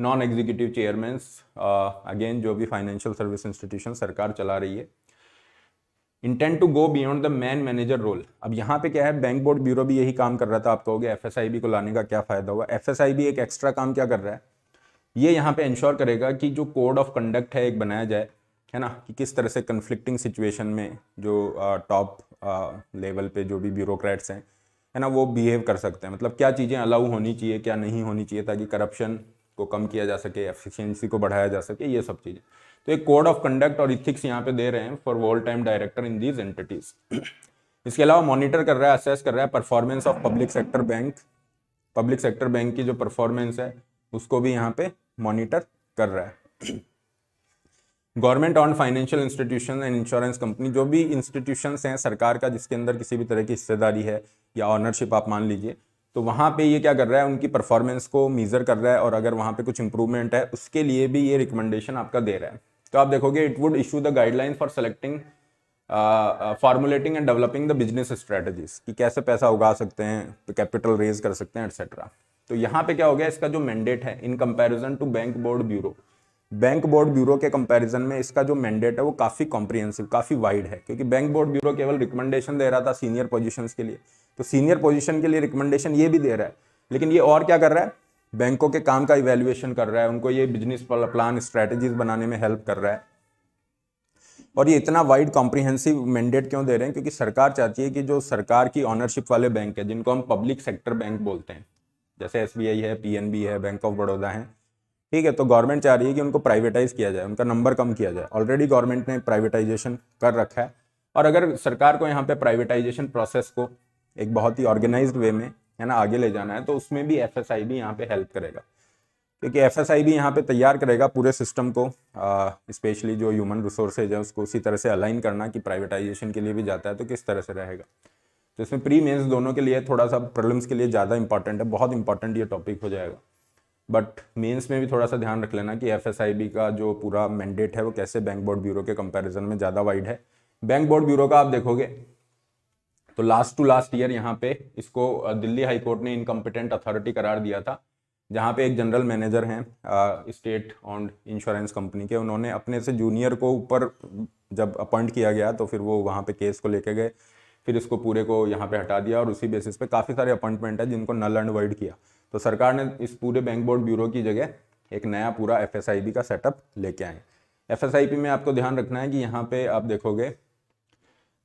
non executive chairman again जो भी फाइनेंशियल सर्विस इंस्टीट्यूशन सरकार चला रही है intent to go beyond the man manager role अब यहाँ पे क्या है बैंक बोर्ड ब्यूरो भी यही काम कर रहा था आप कहोगे एफ को लाने का क्या फ़ायदा हुआ एफ भी एक एक्स्ट्रा काम क्या कर रहा है ये यहाँ पे इंश्योर करेगा कि जो कोड ऑफ कंडक्ट है एक बनाया जाए है ना कि किस तरह से कन्फ्लिक्टिंग सिचुएशन में जो टॉप uh, लेवल पे जो भी ब्यूरोक्रेट्स हैं है ना वो बिहेव कर सकते हैं मतलब क्या चीज़ें अलाउ होनी चाहिए क्या नहीं होनी चाहिए ताकि करप्शन को कम किया जा सके एफिशिएंसी को बढ़ाया जा सके ये सब चीज़ें तो एक कोड ऑफ कंडक्ट और इथिक्स यहाँ पे दे रहे हैं for whole time director in these entities इसके अलावा मॉनिटर कर रहा है असेस कर रहा है performance of public sector bank public sector bank की जो परफॉर्मेंस है उसको भी यहाँ पे मॉनिटर कर रहा है government on financial institution and insurance company जो भी इंस्टीट्यूशन हैं सरकार का जिसके अंदर किसी भी तरह की हिस्सेदारी है या ऑनरशिप आप मान लीजिए तो वहाँ पे ये क्या कर रहा है उनकी परफॉर्मेंस को मीज़र कर रहा है और अगर वहाँ पे कुछ इंप्रूवमेंट है उसके लिए भी ये रिकमेंडेशन आपका दे रहा है तो आप देखोगे it would issue the guideline for selecting formulating and developing the business strategies कि कैसे पैसा उगा सकते हैं कैपिटल रेज कर सकते हैं एट्सेट्रा तो यहाँ पे क्या हो गया इसका जो मैंडेट है in comparison to bank board bureau bank board bureau के कंपैरिजन में इसका जो मैंडेट है वो काफ़ी कॉम्प्रिहेंसिव काफ़ी वाइड है क्योंकि बैंक बोर्ड ब्यूरो केवल रिकमेंडेशन दे रहा था सीनियर पोजीशंस के लिए तो सीनियर पोजीशन के लिए रिकमेंडेशन ये भी दे रहा है लेकिन ये और क्या कर रहा है बैंकों के काम का इवेल्युएशन कर रहा है उनको ये बिजनेस प्लान स्ट्रैटेजीज बनाने में हेल्प कर रहा है और ये इतना वाइड कॉम्प्रिहेंसिव मैंडेट क्यों दे रहे हैं क्योंकि सरकार चाहती है कि जो सरकार की ऑनरशिप वाले बैंक है जिनको हम पब्लिक सेक्टर बैंक बोलते हैं जैसे एस है पी है बैंक ऑफ बड़ौदा है ठीक है तो गवर्नमेंट चाह रही है कि उनको प्राइवेटाइज किया जाए उनका नंबर कम किया जाए ऑलरेडी गवर्नमेंट ने प्राइवेटाइजेशन कर रखा है और अगर सरकार को यहाँ पे प्राइवेटाइजेशन प्रोसेस को एक बहुत ही ऑर्गेनाइज्ड वे में है ना आगे ले जाना है तो उसमें भी एफ एस आई बी यहाँ पे हेल्प करेगा क्योंकि एफ एस आई बी यहाँ पे तैयार करेगा पूरे सिस्टम को स्पेशली जो ह्यूमन रिसोर्सेज है उसको उसी तरह से अलाइन करना कि प्राइवेटाइजेशन के लिए भी जाता है तो किस तरह से रहेगा तो इसमें प्री मेन्स दोनों के लिए थोड़ा सा प्रॉब्लम्स के लिए ज़्यादा इंपॉर्टेंट है बहुत इंपॉर्टेंट ये टॉपिक हो जाएगा बट मेंस में भी थोड़ा सा ध्यान रख लेना कि एफ का जो पूरा मैंडेट है वो कैसे बैंक बोर्ड ब्यूरो के कंपैरिजन में ज़्यादा वाइड है बैंक बोर्ड ब्यूरो का आप देखोगे तो लास्ट टू लास्ट ईयर यहाँ पे इसको दिल्ली हाईकोर्ट ने इनकम्पिटेंट अथॉरिटी करार दिया था जहाँ पे एक जनरल मैनेजर हैं स्टेट ऑन इंश्योरेंस कंपनी के उन्होंने अपने से जूनियर को ऊपर जब अपॉइंट किया गया तो फिर वो वहाँ पे केस को लेके गए फिर इसको पूरे को यहाँ पे हटा दिया और उसी बेसिस पे काफ़ी सारे अपॉइंटमेंट है जिनको नल एंड वाइड किया तो सरकार ने इस पूरे बैंक बोर्ड ब्यूरो की जगह एक नया पूरा एफ का सेटअप लेके आए एफ में आपको ध्यान रखना है कि यहाँ पर आप देखोगे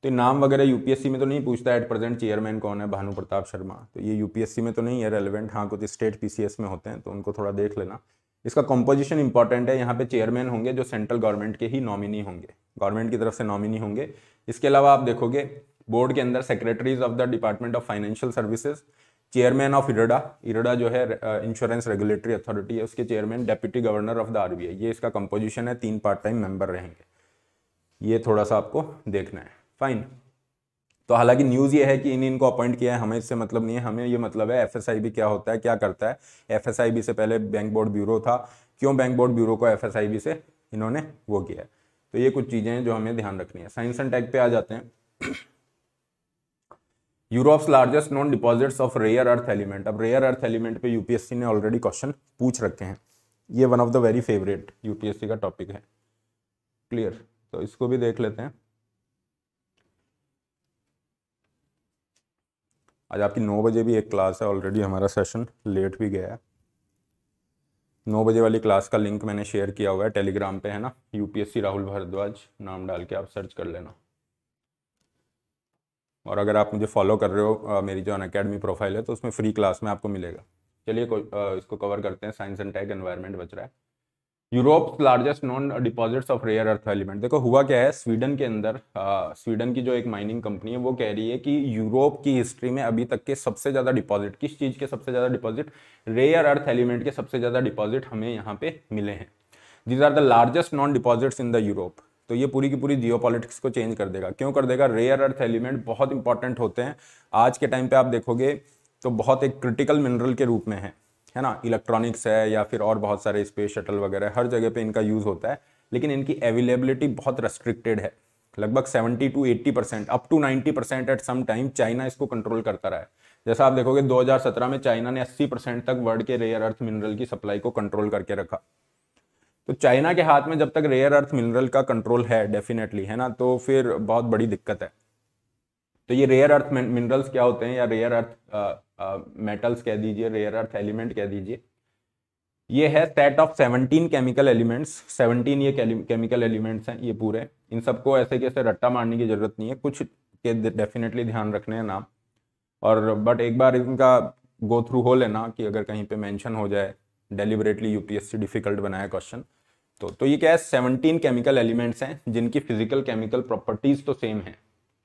तो नाम वगैरह यूपीएससी में तो नहीं पूछता एट प्रेजेंट चेयरमैन कौन है भानु प्रताप शर्मा तो ये यूपीएससी में तो नहीं है रेलिवेंट हाँ कुछ स्टेट पीसीएस में होते हैं तो उनको थोड़ा देख लेना इसका कंपोजिशन इंपॉर्टेंट है यहाँ पे चेयरमैन होंगे जो सेंट्रल गवर्नमेंट के ही नॉमिनी होंगे गवर्नमेंट की तरफ से नॉमिनी होंगे इसके अलावा आप देखोगे बोर्ड के अंदर secretaries of the department of financial services chairman of IRDA IRDA जो है इंश्योरेंस रेगुलेटरी अथॉरिटी है उसके chairman deputy governor of the RBI ये इसका कंपोजिशन है तीन पार्ट टाइम मेंबर रहेंगे ये थोड़ा सा आपको देखना है फाइन तो हालांकि न्यूज़ ये है कि इन इनको अपॉइंट किया है हमें इससे मतलब नहीं है हमें ये मतलब है एफएसआईबी क्या होता है क्या करता है एफ से पहले बैंक बोर्ड ब्यूरो था क्यों बैंक बोर्ड ब्यूरो को एफ से इन्होंने वो किया है तो ये कुछ चीज़ें हैं जो हमें ध्यान रखनी है साइंस एंड टेक पे आ जाते हैं Europe's largest known deposits of rare earth element अब रेयर अर्थ एलिमेंट पे यूपीएससी ने ऑलरेडी क्वेश्चन पूछ रखे हैं ये one of the very favourite UPSC का टॉपिक है क्लियर तो इसको भी देख लेते हैं आज आपकी नौ बजे भी एक क्लास है ऑलरेडी हमारा सेशन लेट भी गया है नौ बजे वाली क्लास का लिंक मैंने शेयर किया हुआ है टेलीग्राम पे है ना यूपीएससी राहुल भारद्वाज नाम डाल के आप सर्च कर लेना और अगर आप मुझे फॉलो कर रहे हो मेरी जो अन अकेडमी प्रोफाइल है तो उसमें फ्री क्लास में आपको मिलेगा चलिए इसको कवर करते हैं साइंस एंड टेक एनवायरनमेंट बच रहा है Europe largest known deposits of rare earth element देखो हुआ क्या है स्वीडन के अंदर आ, स्वीडन की जो एक माइनिंग कंपनी है वो कह रही है कि यूरोप की हिस्ट्री में अभी तक के सबसे ज़्यादा डिपॉजिट किस चीज़ के सबसे ज़्यादा डिपॉजिट रेयर अर्थ एलिमेंट के सबसे ज़्यादा डिपॉजिट हमें यहाँ पे मिले हैं these are the largest known deposits in the Europe तो ये पूरी की पूरी जियो को चेंज कर देगा क्यों कर देगा रेयर अर्थ एलिमेंट बहुत इंपॉर्टेंट होते हैं आज के टाइम पर आप देखोगे तो बहुत एक क्रिटिकल मिनरल के रूप में है है ना इलेक्ट्रॉनिक्स है या फिर और बहुत सारे स्पेस शटल वगैरह हर जगह पे इनका यूज़ होता है लेकिन इनकी अवेलेबिलिटी बहुत रेस्ट्रिक्टेड है लगभग 70 to 80 percent up to 90 percent at some time China इसको कंट्रोल करता रहा है जैसा आप देखोगे 2017 में चाइना ने 80 परसेंट तक वर्ल्ड के रेयर अर्थ मिनरल की सप्लाई को कंट्रोल करके रखा तो चाइना के हाथ में जब तक रेयर अर्थ मिनरल का कंट्रोल है डेफिनेटली है ना तो फिर बहुत बड़ी दिक्कत है तो ये रेयर अर्थ मिनरल्स क्या होते हैं या रेयर अर्थ मेटल्स कह दीजिए रेयर अर्थ एलिमेंट कह दीजिए ये है set of seventeen chemical elements seventeen ये केमिकल एलिमेंट्स हैं ये पूरे इन सबको ऐसे कैसे रट्टा मारने की ज़रूरत नहीं है कुछ के डेफिनेटली ध्यान रखने हैं नाम और बट एक बार इनका गो थ्रू हो लेना कि अगर कहीं पे मेंशन हो जाए डेलीबरेटली यूपीएससी डिफिकल्ट बनाया क्वेश्चन तो तो ये क्या है सेवनटीन केमिकल एलिमेंट्स हैं जिनकी फिजिकल केमिकल प्रॉपर्टीज तो सेम है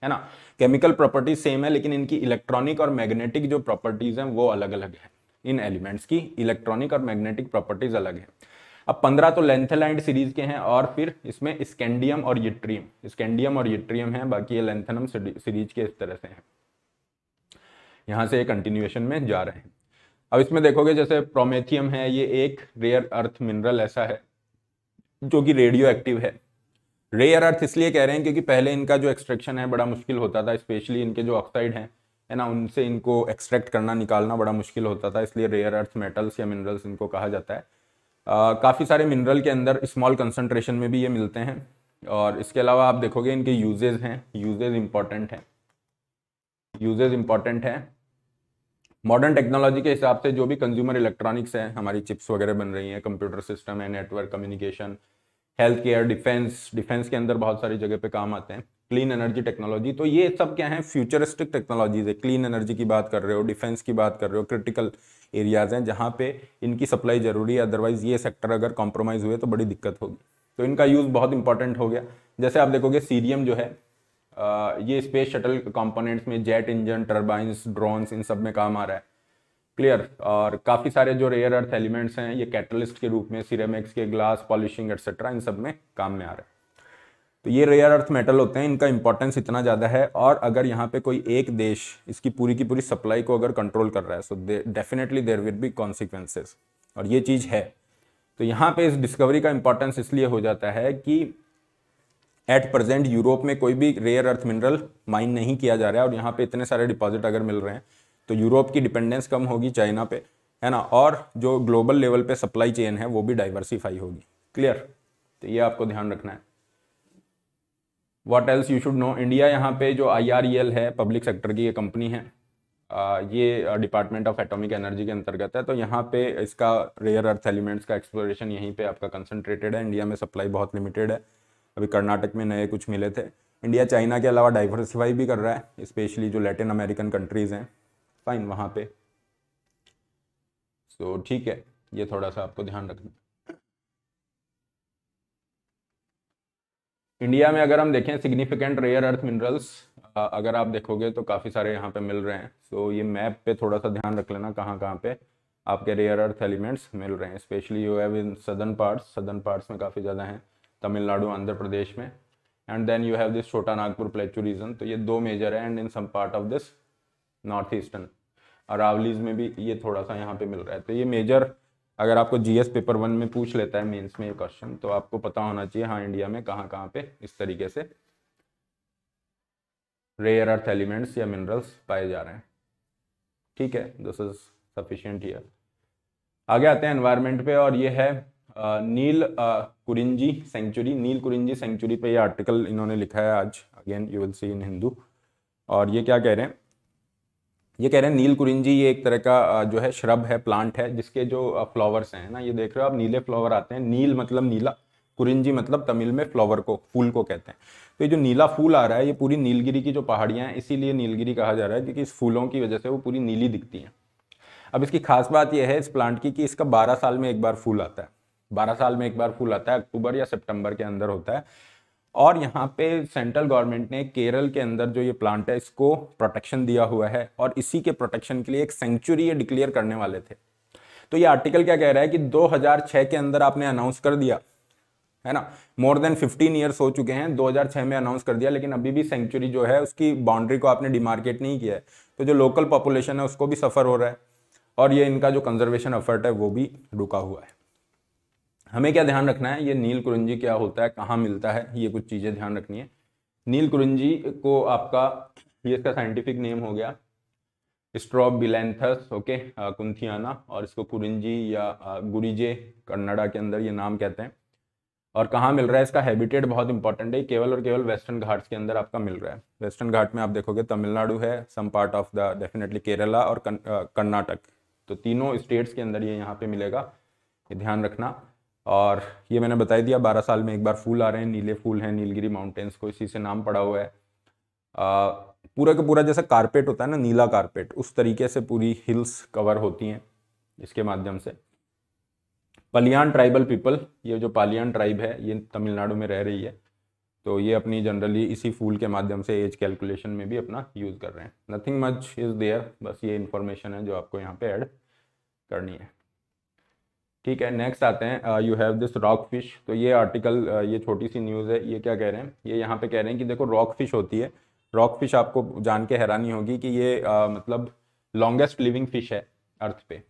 है ना केमिकल प्रॉपर्टीज सेम है लेकिन इनकी इलेक्ट्रॉनिक और मैग्नेटिक जो प्रॉपर्टीज हैं वो अलग अलग है इन एलिमेंट्स की इलेक्ट्रॉनिक और मैग्नेटिक प्रॉपर्टीज अलग है अब पंद्रह तो लेंथेलाइट सीरीज के हैं और फिर इसमें स्कैंडियम और यूट्रियम स्कैंडियम और यूट्रियम है बाकी ये लेंथनम सीरीज के इस तरह से है यहां से कंटिन्यूएशन में जा रहे हैं अब इसमें देखोगे जैसे प्रोमेथियम है ये एक रेयर अर्थ मिनरल ऐसा है जो कि रेडियो एक्टिव है रेयर अर्थ इसलिए कह रहे हैं क्योंकि पहले इनका जो एक्सट्रैक्शन है बड़ा मुश्किल होता था स्पेशली इनके जो ऑक्साइड हैं है ना उनसे इनको एक्सट्रैक्ट करना निकालना बड़ा मुश्किल होता था इसलिए रेयर अर्थ मेटल्स या मिनरल्स इनको कहा जाता है काफ़ी सारे मिनरल के अंदर स्मॉल कंसनट्रेशन में भी ये मिलते हैं और इसके अलावा आप देखोगे इनके यूजेज हैं यूजेज इंपॉर्टेंट हैं यूजेज इंपॉर्टेंट हैं मॉडर्न टेक्नोलॉजी के हिसाब से जो भी कंज्यूमर इलेक्ट्रॉनिक्स हैं हमारी चिप्स वगैरह बन रही हैं कंप्यूटर सिस्टम है network communication health care defence defence के अंदर बहुत सारी जगह पे काम आते हैं क्लीन एनर्जी टेक्नोलॉजी तो ये सब क्या है फ्यूचरिस्टिक टेक्नोलॉजीज है क्लीन एनर्जी की बात कर रहे हो डिफेंस की बात कर रहे हो क्रिटिकल एरियाज हैं जहाँ पे इनकी सप्लाई जरूरी है अदरवाइज ये सेक्टर अगर कॉम्प्रोमाइज हुए तो बड़ी दिक्कत होगी तो इनका यूज़ बहुत इंपॉर्टेंट हो गया जैसे आप देखोगे सीरियम जो है ये स्पेस शटल कंपोनेंट्स में जेट इंजन टर्बाइंस ड्रोन्स इन सब में काम आ रहा है क्लियर और काफ़ी सारे जो रेयर अर्थ एलिमेंट्स हैं ये कैटलिस्ट के रूप में सिरेमिक्स के ग्लास पॉलिशिंग एक्सेट्रा इन सब में काम में आ रहा है तो ये रेयर अर्थ मेटल होते हैं इनका इंपॉर्टेंस इतना ज़्यादा है और अगर यहाँ पे कोई एक देश इसकी पूरी की पूरी सप्लाई को अगर कंट्रोल कर रहा है so definitely there will be consequences और ये चीज़ है तो यहाँ पे इस डिस्कवरी का इंपॉर्टेंस इसलिए हो जाता है कि एट प्रेजेंट यूरोप में कोई भी रेयर अर्थ मिनरल माइन नहीं किया जा रहा है और यहाँ पे इतने सारे डिपॉजिट अगर मिल रहे हैं तो यूरोप की डिपेंडेंस कम होगी चाइना पे है ना और जो ग्लोबल लेवल पे सप्लाई चेन है वो भी डाइवर्सिफाई होगी क्लियर तो ये आपको ध्यान रखना है what else you should know India यहाँ पे जो आई e है पब्लिक सेक्टर की ये कंपनी है आ, ये डिपार्टमेंट ऑफ एटॉमिक एनर्जी के अंतर्गत है तो यहाँ पे इसका रेयर अर्थ एलिमेंट्स का एक्सप्लोरेशन यहीं पे आपका कंसनट्रेटेड है इंडिया में सप्लाई बहुत लिमिटेड है अभी कर्नाटक में नए कुछ मिले थे इंडिया चाइना के अलावा डाइवर्सिफाई भी कर रहा है स्पेशली जो लैटिन अमेरिकन कंट्रीज़ हैं फाइन वहाँ पे सो so, ठीक है ये थोड़ा सा आपको ध्यान रखना इंडिया में अगर हम देखें सिग्निफिकेंट रेयर अर्थ मिनरल्स अगर आप देखोगे तो काफ़ी सारे यहाँ पे मिल रहे हैं सो so, ये मैप पे थोड़ा सा ध्यान रख लेना कहाँ कहाँ पे आपके रेयर अर्थ एलिमेंट्स मिल रहे हैं specially you have in southern parts southern parts में काफ़ी ज़्यादा हैं तमिलनाडु आंध्र प्रदेश में and then you have this Chota Nagpur plateau region तो ये दो मेजर है and in some part of this north eastern Aravallis में भी ये थोड़ा सा यहाँ पे मिल रहा है तो ये मेजर अगर आपको जीएस पेपर वन में पूछ लेता है मेंस में ये क्वेश्चन तो आपको पता होना चाहिए हाँ इंडिया में कहाँ कहाँ पे इस तरीके से रेयर अर्थ एलिमेंट्स या मिनरल्स पाए जा रहे हैं ठीक है दिस इज सफिशियंट ईयर आगे आते हैं एनवायरमेंट पे और ये है नील कुरिंजी सेंचुरी नील कुरिंजी सेंचुरी पे ये आर्टिकल इन्होंने लिखा है आज again you will see in Hindu और ये क्या कह रहे हैं ये कह रहे हैं नील कुरिंजी ये एक तरह का जो है श्रब है प्लांट है जिसके जो फ्लावर्स हैं ना ये देख रहे हो आप नीले फ्लावर आते हैं नील मतलब नीला कुरिंजी मतलब तमिल में फ्लावर को फूल को कहते हैं तो ये जो नीला फूल आ रहा है ये पूरी नीलगिरी की जो पहाड़ियाँ हैं इसीलिए नीलगिरी कहा जा रहा है क्योंकि इस फूलों की वजह से वो पूरी नीली दिखती हैं अब इसकी खास बात यह है इस प्लांट की कि इसका बारह साल में एक बार फूल आता है बारह साल में एक बार फूल आता है अक्टूबर या सितंबर के अंदर होता है और यहाँ पे सेंट्रल गवर्नमेंट ने केरल के अंदर जो ये प्लांट है इसको प्रोटेक्शन दिया हुआ है और इसी के प्रोटेक्शन के लिए एक सेंचुरी ये डिक्लेयर करने वाले थे तो ये आर्टिकल क्या कह रहा है कि 2006 के अंदर आपने अनाउंस कर दिया है ना मोर देन 15 ईयर्स हो चुके हैं 2006 में अनाउंस कर दिया लेकिन अभी भी सेंचुरी जो है उसकी बाउंड्री को आपने डिमार्केट नहीं किया है तो जो लोकल पॉपुलेशन है उसको भी सफ़र हो रहा है और ये इनका जो कंजर्वेशन एफर्ट है वो भी रुका हुआ है हमें क्या ध्यान रखना है ये नील कुरुंजी क्या होता है कहाँ मिलता है ये कुछ चीज़ें ध्यान रखनी है नील कुरुंजी को आपका ये इसका साइंटिफिक नेम हो गया स्ट्रॉप बिलेंथस ओके कुंथियाना और इसको कुरुंजी या गुरीजे कन्नाडा के अंदर ये नाम कहते हैं और कहाँ मिल रहा है इसका हैबिटेट बहुत इंपॉर्टेंट है केवल और केवल वेस्टर्न घाट्स के अंदर आपका मिल रहा है वेस्टर्न घाट में आप देखोगे तमिलनाडु है some part of the definitely Kerala और कर्नाटक तो तीनों स्टेट्स के अंदर ये यहाँ पे मिलेगा ये ध्यान रखना और ये मैंने बताई दिया बारह साल में एक बार फूल आ रहे हैं नीले फूल हैं नीलगिरी माउंटेन्स को इसी से नाम पड़ा हुआ है पूरा का पूरा जैसा कारपेट होता है ना नीला कारपेट उस तरीके से पूरी हिल्स कवर होती हैं इसके माध्यम से पलियान ट्राइबल पीपल ये जो पालियान ट्राइब है ये तमिलनाडु में रह रही है तो ये अपनी जनरली इसी फूल के माध्यम से एज कैलकुलेशन में भी अपना यूज़ कर रहे हैं नथिंग मच इज़ देयर बस ये इन्फॉर्मेशन है जो आपको यहाँ पे ऐड करनी है ठीक है नेक्स्ट आते हैं you have this rock fish तो ये आर्टिकल uh, ये छोटी सी न्यूज़ है ये क्या कह रहे हैं ये यहाँ पे कह रहे हैं कि देखो रॉक फिश होती है रॉक फिश आपको जान के हैरानी होगी कि ये uh, मतलब लॉन्गेस्ट लिविंग फिश है अर्थ पे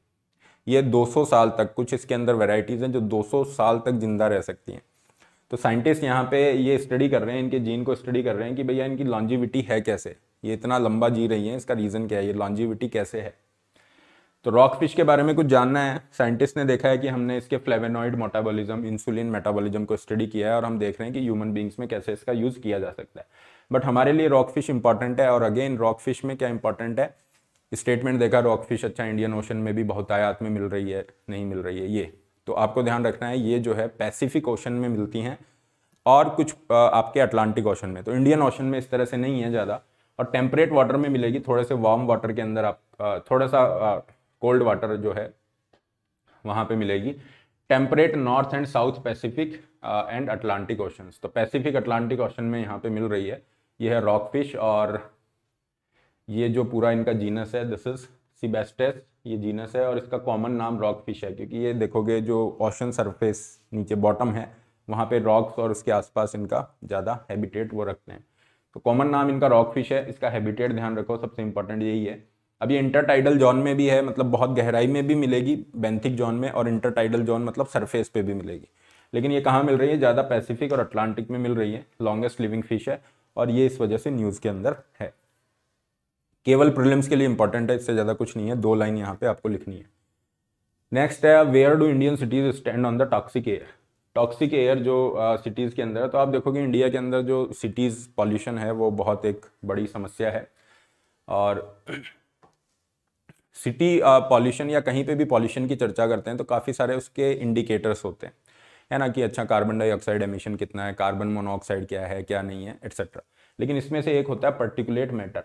ये 200 साल तक कुछ इसके अंदर वेराइटीज़ हैं जो 200 साल तक ज़िंदा रह सकती हैं तो साइंटिस्ट यहाँ पे ये स्टडी कर रहे हैं इनके जीन को स्टडी कर रहे हैं कि भैया इनकी लॉन्जिविटी है कैसे ये इतना लंबा जी रही है इसका रीज़न क्या है ये लॉन्जिविटी कैसे है तो रॉक फिश के बारे में कुछ जानना है साइंटिस्ट ने देखा है कि हमने इसके फ्लेवेनॉइड मोटाबॉलिज्म इंसुलिन मेटाबॉलिज्म को स्टडी किया है और हम देख रहे हैं कि ह्यूमन बींग्स में कैसे इसका यूज़ किया जा सकता है बट हमारे लिए रॉक फिश इंपॉर्टेंट है और अगेन रॉक फिश में क्या इंपॉर्टेंट है स्टेटमेंट देखा रॉक फिश अच्छा इंडियन ओशन में भी बहुत आयात में मिल रही है नहीं मिल रही है ये तो आपको ध्यान रखना है ये जो है पैसिफिक ओशन में मिलती हैं और कुछ आपके अटलांटिक ओशन में तो इंडियन ओशन में इस तरह से नहीं है ज़्यादा और टेम्परेट वाटर में मिलेगी थोड़े से वार्म वाटर के अंदर आप थोड़ा सा कोल्ड वाटर जो है वहाँ पे मिलेगी temperate north and south Pacific and Atlantic ocean तो पैसिफिक अटलांटिक ओशन में यहाँ पे मिल रही है ये है रॉक फिश और ये जो पूरा इनका जीनस है दिस इज सीबेस्टेस ये जीनस है और इसका कॉमन नाम रॉक फिश है क्योंकि ये देखोगे जो ओशन सरफेस नीचे बॉटम है वहाँ पे रॉक्स और उसके आसपास इनका ज़्यादा हैबिटेट वो रखते हैं तो कॉमन नाम इनका रॉक फिश है इसका हैबिटेट ध्यान रखो सबसे इंपॉर्टेंट यही है अब ये इंटरटाइडल जोन में भी है मतलब बहुत गहराई में भी मिलेगी बेंथिक जोन में और इंटरटाइडल जोन मतलब सरफेस पे भी मिलेगी लेकिन ये कहाँ मिल रही है ज़्यादा पैसिफिक और अटलांटिक में मिल रही है लॉन्गेस्ट लिविंग फिश है और ये इस वजह से न्यूज़ के अंदर है केवल प्रिलिम्स के लिए इंपॉर्टेंट है इससे ज़्यादा कुछ नहीं है दो लाइन यहाँ पे आपको लिखनी है नेक्स्ट है where do Indian cities stand on the toxic air toxic air जो सिटीज़ uh, के अंदर है तो आप देखोगे इंडिया के अंदर जो सिटीज़ पॉल्यूशन है वो बहुत एक बड़ी समस्या है और सिटी पॉल्यूशन uh, या कहीं पे भी पॉल्यूशन की चर्चा करते हैं तो काफ़ी सारे उसके इंडिकेटर्स होते हैं है ना कि अच्छा कार्बन डाइऑक्साइड एमिशन कितना है कार्बन मोनोऑक्साइड क्या है क्या नहीं है एट्सेट्रा लेकिन इसमें से एक होता है पर्टिकुलेट मैटर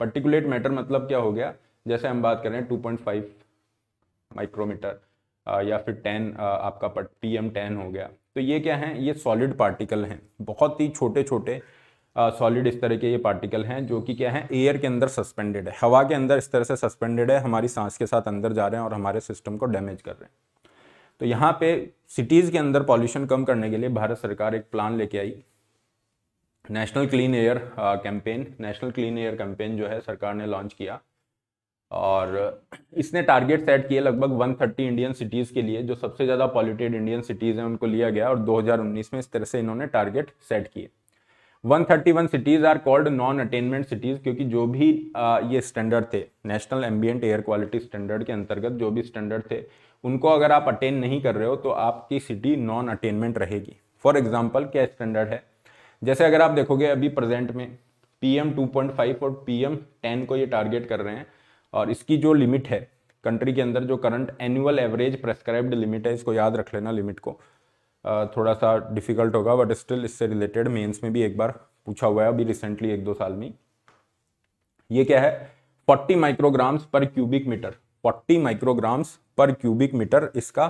पर्टिकुलेट मैटर मतलब क्या हो गया जैसे हम बात करें टू पॉइंट फाइव माइक्रोमीटर या फिर टेन uh, आपका पी एम टेन हो गया तो ये क्या है ये सॉलिड पार्टिकल हैं बहुत ही छोटे छोटे सॉलिड इस तरह के ये पार्टिकल हैं जो कि क्या है एयर के अंदर सस्पेंडेड है हवा के अंदर इस तरह से सस्पेंडेड है हमारी सांस के साथ अंदर जा रहे हैं और हमारे सिस्टम को डैमेज कर रहे हैं तो यहाँ पे सिटीज़ के अंदर पॉल्यूशन कम करने के लिए भारत सरकार एक प्लान लेके आई national clean air campaign national clean air campaign जो है सरकार ने लॉन्च किया और इसने टारगेट सेट किए लगभग 130 इंडियन सिटीज़ के लिए जो सबसे ज़्यादा पॉल्यूटेड इंडियन सिटीज़ हैं उनको लिया गया और 2019 में इस तरह से इन्होंने टारगेट सेट किए 131 cities are called non attainment cities क्योंकि जो भी आ, ये स्टैंडर्ड थे national ambient air quality standard के अंतर्गत जो भी स्टैंडर्ड थे उनको अगर आप अटेन नहीं कर रहे हो तो आपकी सिटी नॉन अटेनमेंट रहेगी फॉर एग्जाम्पल क्या स्टैंडर्ड है जैसे अगर आप देखोगे अभी प्रेजेंट में P M two point five और पी एम टेन को ये टारगेट कर रहे हैं और इसकी जो लिमिट है कंट्री के अंदर जो current annual average prescribed limit है इसको याद रख लेना लिमिट को थोड़ा सा डिफिकल्ट होगा बट स्टिल इससे रिलेटेड मेंस में भी एक बार पूछा हुआ है अभी रिसेंटली एक दो साल में ये क्या है 40 micrograms per cubic metre 40 micrograms per cubic metre इसका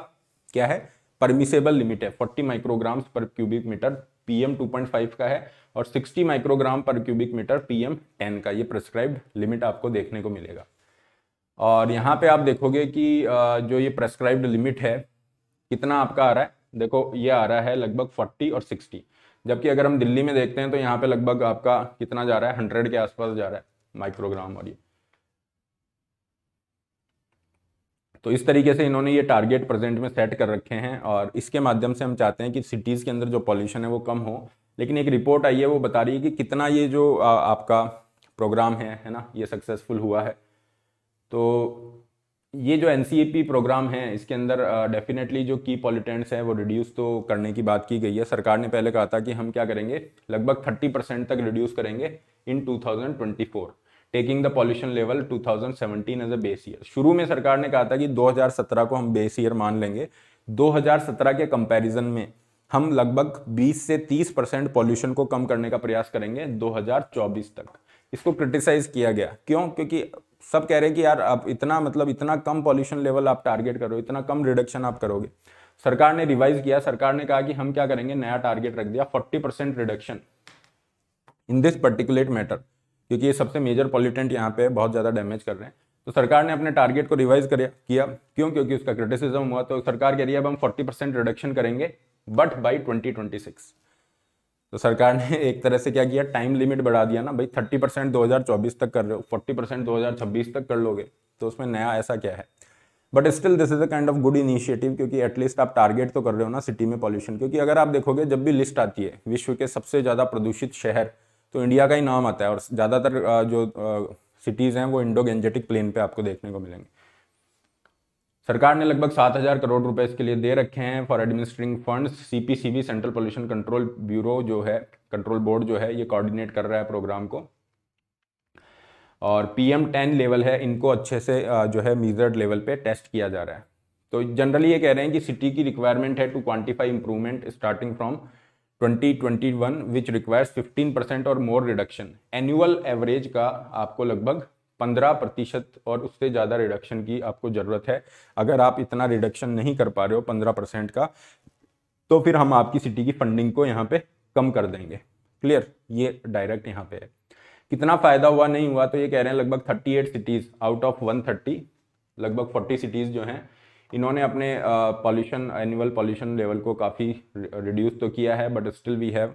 क्या है परमिसेबल लिमिट है 40 micrograms per cubic metre PM 2.5 का है और 60 माइक्रोग्राम पर क्यूबिक मीटर पीएम 10 का ये प्रेस्क्राइब्ड लिमिट आपको देखने को मिलेगा और यहाँ पे आप देखोगे कि जो ये प्रेस्क्राइब्ड लिमिट है कितना आपका आ रहा है देखो ये आ रहा है लगभग फोर्टी और सिक्सटी जबकि अगर हम दिल्ली में देखते हैं तो यहाँ पे लगभग आपका कितना जा रहा है हंड्रेड के आसपास जा रहा है माइक्रोग्राम और ये तो इस तरीके से इन्होंने ये टारगेट प्रेजेंट में सेट कर रखे हैं और इसके माध्यम से हम चाहते हैं कि सिटीज़ के अंदर जो पॉल्यूशन है वो कम हो लेकिन एक रिपोर्ट आई है वो बता रही है कि कितना ये जो आ, आपका प्रोग्राम है है ना ये सक्सेसफुल हुआ है तो ये जो एन प्रोग्राम है इसके अंदर डेफिनेटली जो की पॉलिटेंट्स हैं वो रिड्यूस तो करने की बात की गई है सरकार ने पहले कहा था कि हम क्या करेंगे लगभग 30 परसेंट तक रिड्यूस करेंगे in 2024 taking the pollution level 2017 as a base year शुरू में सरकार ने कहा था कि 2017 को हम बेस ईयर मान लेंगे 2017 के कंपेरिजन में हम लगभग 20 से 30 परसेंट पॉल्यूशन को कम करने का प्रयास करेंगे 2024 तक इसको क्रिटिसाइज किया गया क्यों क्योंकि सब कह रहे हैं कि यार आप इतना मतलब इतना कम पॉल्यूशन लेवल आप टारगेट करो इतना कम रिडक्शन आप करोगे सरकार ने रिवाइज किया सरकार ने कहा कि हम क्या करेंगे नया टारगेट रख दिया forty percent reduction in this particulate matter क्योंकि ये सबसे मेजर पॉल्यूटेंट यहाँ पे बहुत ज़्यादा डैमेज कर रहे हैं तो सरकार ने अपने टारगेट को रिवाइज कर किया क्यों क्योंकि उसका क्रिटिसिज्म हुआ तो सरकार कह रही है अब हम फोर्टी रिडक्शन करेंगे बट बाई ट्वेंटी तो सरकार ने एक तरह से क्या किया टाइम लिमिट बढ़ा दिया ना भाई थर्टी परसेंट दो हज़ार चौबीस तक कर रहे हो फोर्टी परसेंट दो हज़ार छब्बीस तक कर लोगे तो उसमें नया ऐसा क्या है but still this is a kind of good initiative क्योंकि एटलीस्ट आप टारगेट तो कर रहे हो ना सिटी में पॉल्यूशन क्योंकि अगर आप देखोगे जब भी लिस्ट आती है विश्व के सबसे ज़्यादा प्रदूषित शहर तो इंडिया का ही नाम आता है और ज़्यादातर जो सिटीज़ हैं वो इंडो गेंजेटिक प्लेन पे आपको देखने को मिलेंगे सरकार ने लगभग सात हज़ार करोड़ रुपए इसके लिए दे रखे हैं for administering funds CPCB central pollution control bureau जो है कंट्रोल बोर्ड जो है ये कोऑर्डिनेट कर रहा है प्रोग्राम को और पीएम टेन लेवल है इनको अच्छे से जो है मीजर्ड लेवल पे टेस्ट किया जा रहा है तो जनरली ये कह रहे हैं कि सिटी की रिक्वायरमेंट है to quantify improvement starting from 2021 which requires 15 percent और मोर रिडक्शन एनुअल एवरेज का आपको लगभग पंद्रह प्रतिशत और उससे ज़्यादा रिडक्शन की आपको ज़रूरत है अगर आप इतना रिडक्शन नहीं कर पा रहे हो पंद्रह परसेंट का तो फिर हम आपकी सिटी की फंडिंग को यहाँ पे कम कर देंगे क्लियर ये डायरेक्ट यहाँ पे है कितना फ़ायदा हुआ नहीं हुआ तो ये कह रहे हैं लगभग thirty eight cities out of one thirty लगभग फोर्टी सिटीज़ जो हैं इन्होंने अपने पॉल्यूशन एनुअल पॉल्यूशन लेवल को काफ़ी रिड्यूस तो किया है but still we have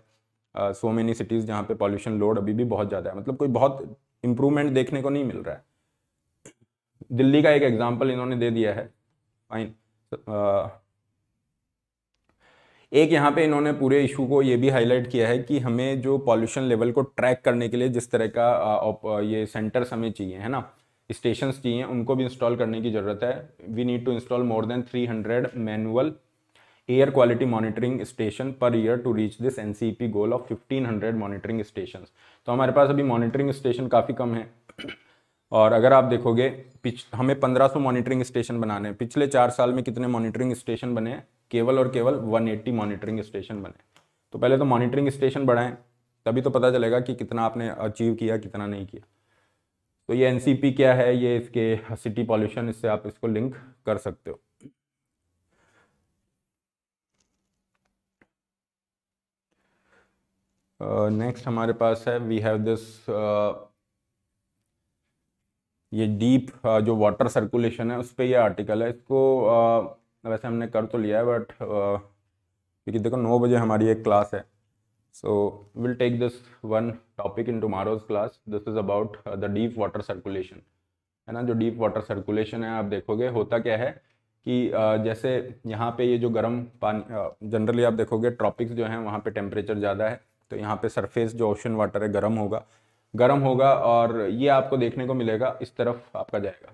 so many cities जहाँ पे पॉल्यूशन लोड अभी भी बहुत ज़्यादा है मतलब कोई बहुत इम्प्रूवमेंट देखने को नहीं मिल रहा है दिल्ली का एक एग्जाम्पल इन्होंने दे दिया है फाइन uh, एक यहाँ पे इन्होंने पूरे इशू को ये भी हाईलाइट किया है कि हमें जो पॉल्यूशन लेवल को ट्रैक करने के लिए जिस तरह का uh, uh, ये सेंटर्स हमें चाहिए है ना स्टेशंस चाहिए उनको भी इंस्टॉल करने की ज़रूरत है we need to install more than 300 manual air quality monitoring station per year to reach this goal of fifteen 1500 monitoring station तो हमारे पास अभी मॉनिटरिंग स्टेशन काफ़ी कम है और अगर आप देखोगे पिछ हमें 1500 मॉनिटरिंग स्टेशन बनाने हैं पिछले चार साल में कितने मॉनिटरिंग स्टेशन बने हैं केवल और केवल 180 मॉनिटरिंग स्टेशन बने तो पहले तो मॉनिटरिंग स्टेशन बढ़ाएं तभी तो पता चलेगा कि कितना आपने अचीव किया कितना नहीं किया तो ये एन e क्या है ये इसके सिटी पॉल्यूशन इससे आप इसको लिंक कर सकते हो नेक्स्ट uh, हमारे पास है वी हैव दिस ये डीप uh, जो वाटर सर्कुलेशन है उस पर यह आर्टिकल है इसको uh, वैसे हमने कर तो लिया है बट uh, क्योंकि देखो नौ बजे हमारी एक क्लास है so will take this one topic in tomorrow's class this is about the deep water circulation है ना जो डीप वाटर सर्कुलेशन है आप देखोगे होता क्या है कि uh, जैसे यहाँ पे ये जो गर्म पानी जनरली uh, आप देखोगे ट्रॉपिक्स जो हैं वहाँ पे टेम्परेचर ज़्यादा है तो यहाँ पे सरफेस जो ओशन वाटर है गर्म होगा गर्म होगा और ये आपको देखने को मिलेगा इस तरफ आपका जाएगा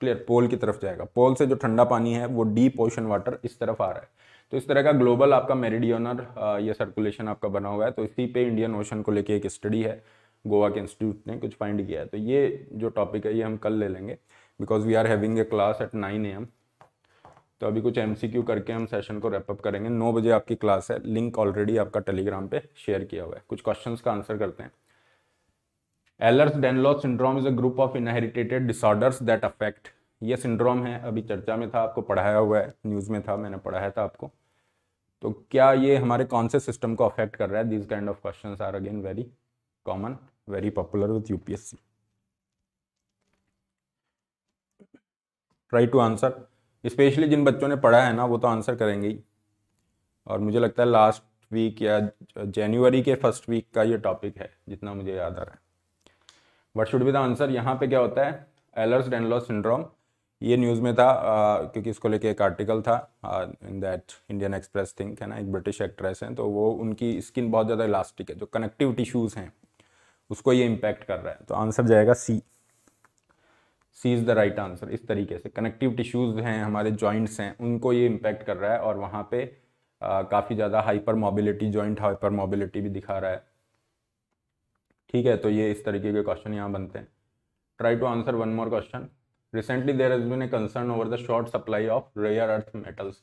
क्लियर पोल की तरफ जाएगा पोल से जो ठंडा पानी है वो डीप ओशन वाटर इस तरफ आ रहा है तो इस तरह का ग्लोबल आपका मेरिडियोनर ये सर्कुलेशन आपका बना हुआ है तो इसी पे इंडियन ओशन को लेके एक स्टडी है गोवा के इंस्टीट्यूट ने कुछ फाइंड किया है तो ये जो टॉपिक है ये हम कल ले लेंगे because we are having a class at nine A M तो अभी कुछ एम करके हम सेशन को रैपअप करेंगे नौ बजे आपकी क्लास है लिंक ऑलरेडी आपका टेलीग्राम पे शेयर किया हुआ है कुछ क्वेश्चन का आंसर करते हैं Ehlers Danlos syndrome is a group of inherited disorders that affect ये सिंड्रोम है अभी चर्चा में था आपको पढ़ाया हुआ है न्यूज़ में था मैंने पढ़ाया था आपको तो क्या ये हमारे कौन से सिस्टम को अफेक्ट कर रहा है this kind of question are again very common very popular with UPSC try to answer specially जिन बच्चों ने पढ़ा है ना वो तो आंसर करेंगे ही और मुझे लगता है लास्ट वीक या जनवरी के फर्स्ट वीक का ये टॉपिक है जितना मुझे याद आ रहा है what should be the answer यहाँ पे क्या होता है एलर्स डेनलॉस सिंड्रोम ये न्यूज़ में था आ, क्योंकि इसको लेके एक आर्टिकल था in that Indian Express think है ना एक ब्रिटिश एक्ट्रेस हैं तो वो उनकी स्किन बहुत ज़्यादा इलास्टिक है जो कनेक्टिव टिश्यूज़ हैं उसको ये इम्पैक्ट कर रहा है तो आंसर जाएगा C C is the right answer इस तरीके से कनेक्टिव टिश्यूज़ हैं हमारे जॉइंट्स हैं उनको ये इम्पैक्ट कर रहा है और वहाँ पे काफ़ी ज़्यादा hyper mobility joint hyper mobility भी दिखा रहा है ठीक है तो ये इस तरीके के क्वेश्चन यहाँ बनते हैं try to answer one more question recently there is been a concern over the short supply of rare earth metals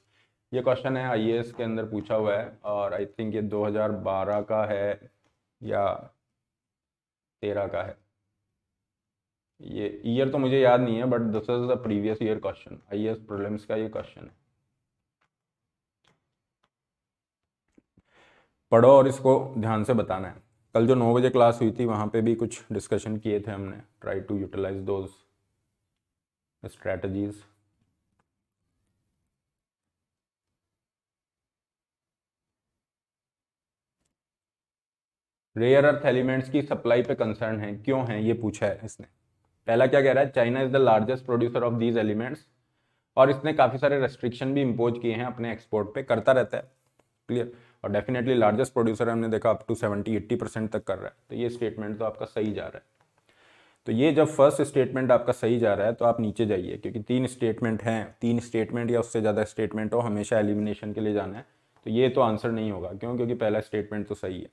ये क्वेश्चन है आई के अंदर पूछा हुआ है और आई थिंक ये 2012 का है या 13 का है ये ईयर तो मुझे याद नहीं है but this is the previous year question I S का ये क्वेश्चन है पढ़ो और इसको ध्यान से बताना है कल जो नौ बजे क्लास हुई थी वहां पे भी कुछ डिस्कशन किए थे हमने ट्राई टू यूटिलाइज दो स्ट्रेटजीज रेयर अर्थ एलिमेंट्स की सप्लाई पे कंसर्न है क्यों है ये पूछा है इसने पहला क्या कह रहा है China is the largest producer of these elements और इसने काफ़ी सारे रेस्ट्रिक्शन भी इम्पोज किए हैं अपने एक्सपोर्ट पे करता रहता है क्लियर और डेफिनेटली लार्जेस्ट प्रोड्यूसर हमने देखा up to seventy eighty percent तक कर रहा है तो ये स्टेटमेंट तो आपका सही जा रहा है तो ये जब फर्स्ट स्टेटमेंट आपका सही जा रहा है तो आप नीचे जाइए क्योंकि तीन स्टेटमेंट हैं तीन स्टेटमेंट या उससे ज़्यादा स्टेटमेंट हो हमेशा एलिमिनेशन के लिए जाना है तो ये तो आंसर नहीं होगा क्यों क्योंकि पहला स्टेटमेंट तो सही है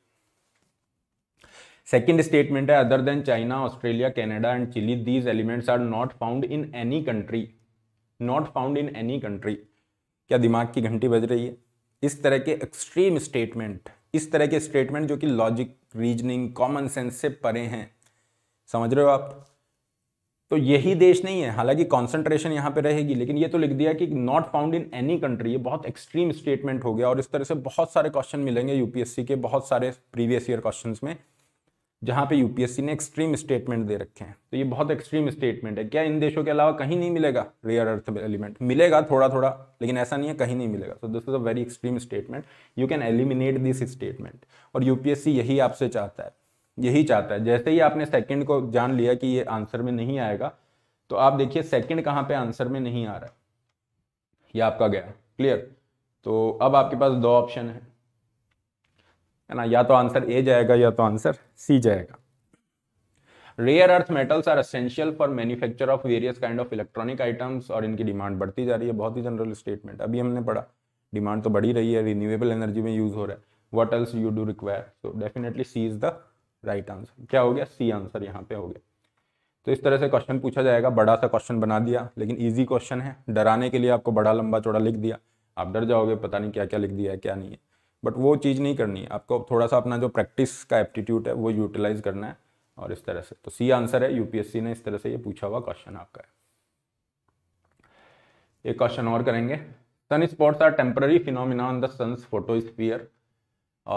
सेकेंड स्टेटमेंट है other than China Australia Canada and Chile these elements are not found in any country not found in any country क्या दिमाग की घंटी बज रही है इस तरह के एक्सट्रीम स्टेटमेंट इस तरह के स्टेटमेंट जो कि लॉजिक रीजनिंग कॉमन सेंस से परे हैं समझ रहे हो आप तो यही देश नहीं है हालांकि कॉन्सेंट्रेशन यहाँ पे रहेगी लेकिन ये तो लिख दिया कि not found in any country ये बहुत एक्सट्रीम स्टेटमेंट हो गया और इस तरह से बहुत सारे क्वेश्चन मिलेंगे यूपीएससी के बहुत सारे प्रीवियस ईयर क्वेश्चन में जहाँ पे यूपीएससी ने एक्सट्रीम स्टेटमेंट दे रखे हैं तो ये बहुत एक्सट्रीम स्टेटमेंट है क्या इन देशों के अलावा कहीं नहीं मिलेगा रेयर अर्थ एलिमेंट मिलेगा थोड़ा थोड़ा लेकिन ऐसा नहीं है कहीं नहीं मिलेगा so this is a very extreme statement you can eliminate this statement और यूपीएससी यही आपसे चाहता है यही चाहता है जैसे ही आपने सेकेंड को जान लिया कि ये आंसर में नहीं आएगा तो आप देखिए सेकेंड कहाँ पे आंसर में नहीं आ रहा है ये आपका गया क्लियर तो अब आपके पास दो ऑप्शन है है ना या तो आंसर ए जाएगा या तो आंसर सी जाएगा rare earth metals are essential for manufacture of various kind of electronic items और इनकी डिमांड बढ़ती जा रही है बहुत ही जनरल स्टेटमेंट अभी हमने पढ़ा डिमांड तो बढ़ी रही है रिन्यूएबल एनर्जी में यूज हो रहा है what else you do require so definitely C is the right answer क्या हो गया सी आंसर यहाँ पे हो गया तो इस तरह से क्वेश्चन पूछा जाएगा बड़ा सा क्वेश्चन बना दिया लेकिन ईजी क्वेश्चन है डराने के लिए आपको बड़ा लंबा चौड़ा लिख दिया आप डर जाओगे पता नहीं क्या क्या लिख दिया है क्या नहीं है बट वो चीज़ नहीं करनी है आपको थोड़ा सा अपना जो प्रैक्टिस का एप्टीट्यूड है वो यूटिलाइज करना है और इस तरह से तो सी आंसर है यूपीएससी ने इस तरह से ये पूछा हुआ क्वेश्चन आपका है एक क्वेश्चन और करेंगे sun spots are temporary phenomena on the sun's sphere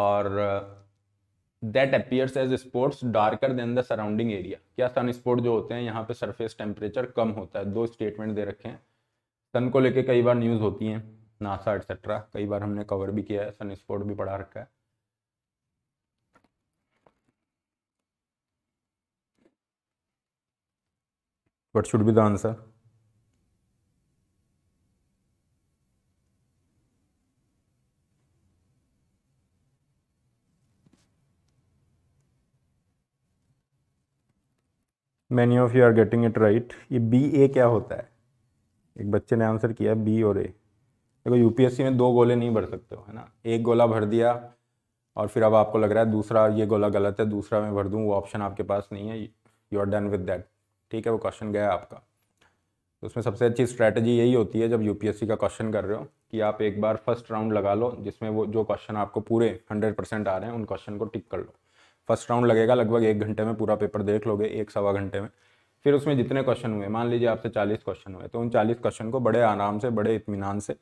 और that appears as spots darker than the surrounding area क्या सन स्पोर्ट जो होते हैं यहाँ पे सरफेस टेम्परेचर कम होता है दो स्टेटमेंट दे रखे हैं सन को लेके कई बार न्यूज़ होती हैं नासा एक्सेट्रा कई बार हमने कवर भी किया है सन स्पोर्ट भी पढ़ा रखा है what should be the answer many of you are getting it right ये बी ए क्या होता है एक बच्चे ने आंसर किया बी और ए देखो यूपीएससी में दो गोले नहीं भर सकते हो है ना एक गोला भर दिया और फिर अब आपको लग रहा है दूसरा ये गोला गलत है दूसरा मैं भर दूँ वो ऑप्शन आपके पास नहीं है you are done with that ठीक है वो क्वेश्चन गया आपका तो उसमें सबसे अच्छी स्ट्रैटेजी यही होती है जब यूपीएससी का क्वेश्चन कर रहे हो कि आप एक बार फर्स्ट राउंड लगा लो जिसमें वो जो क्वेश्चन आपको पूरे हंड्रेड परसेंट आ रहे हैं उन क्वेश्चन को टिक कर लो फर्स्ट राउंड लगेगा लगभग एक घंटे में पूरा पेपर देख लोगे एक सवा घंटे में फिर उसमें जितने क्वेश्चन हुए मान लीजिए आपसे चालीस क्वेश्चन हुए तो उन चालीस क्वेश्चन को बड़े आराम से बड़े इतमान से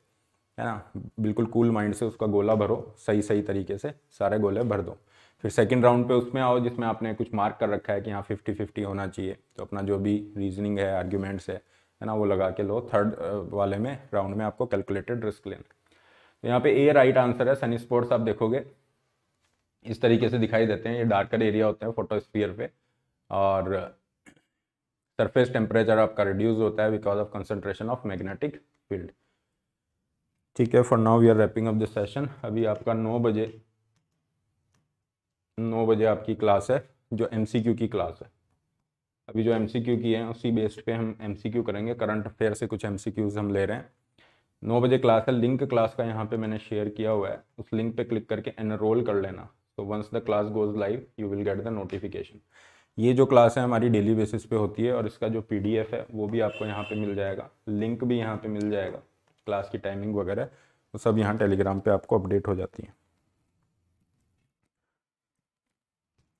है ना बिल्कुल कूल माइंड से उसका गोला भरो सही सही तरीके से सारे गोले भर दो फिर सेकंड राउंड पे उसमें आओ जिसमें आपने कुछ मार्क कर रखा है कि हाँ फिफ्टी फिफ्टी होना चाहिए तो अपना जो भी रीजनिंग है आर्ग्यूमेंट्स है है ना वो लगा के लो थर्ड वाले में राउंड में आपको कैलकुलेटेड रिस्क लेना तो यहाँ पे ए राइट आंसर है सनी स्पोर्ट्स आप देखोगे इस तरीके से दिखाई देते हैं ये डार्कर एरिया होते हैं फोटोस्फीयर पे और सरफेस टेम्परेचर आपका रिड्यूस होता है because of concentration of magnetic field ठीक है for now we are wrapping up the session अभी आपका नौ बजे नौ बजे आपकी क्लास है जो एम की क्लास है अभी जो एम की है उसी बेस्ड पे हम एम करेंगे करंट अफेयर से कुछ एम हम ले रहे हैं नौ बजे क्लास है लिंक क्लास का यहाँ पे मैंने शेयर किया हुआ है उस लिंक पे क्लिक करके एनरोल कर लेना so once the class goes live you will get the notification ये जो क्लास है हमारी डेली बेसिस पे होती है और इसका जो पी है वो भी आपको यहाँ पर मिल जाएगा लिंक भी यहाँ पर मिल जाएगा क्लास की टाइमिंग वगैरह वो सब यहाँ टेलीग्राम पे आपको अपडेट हो जाती है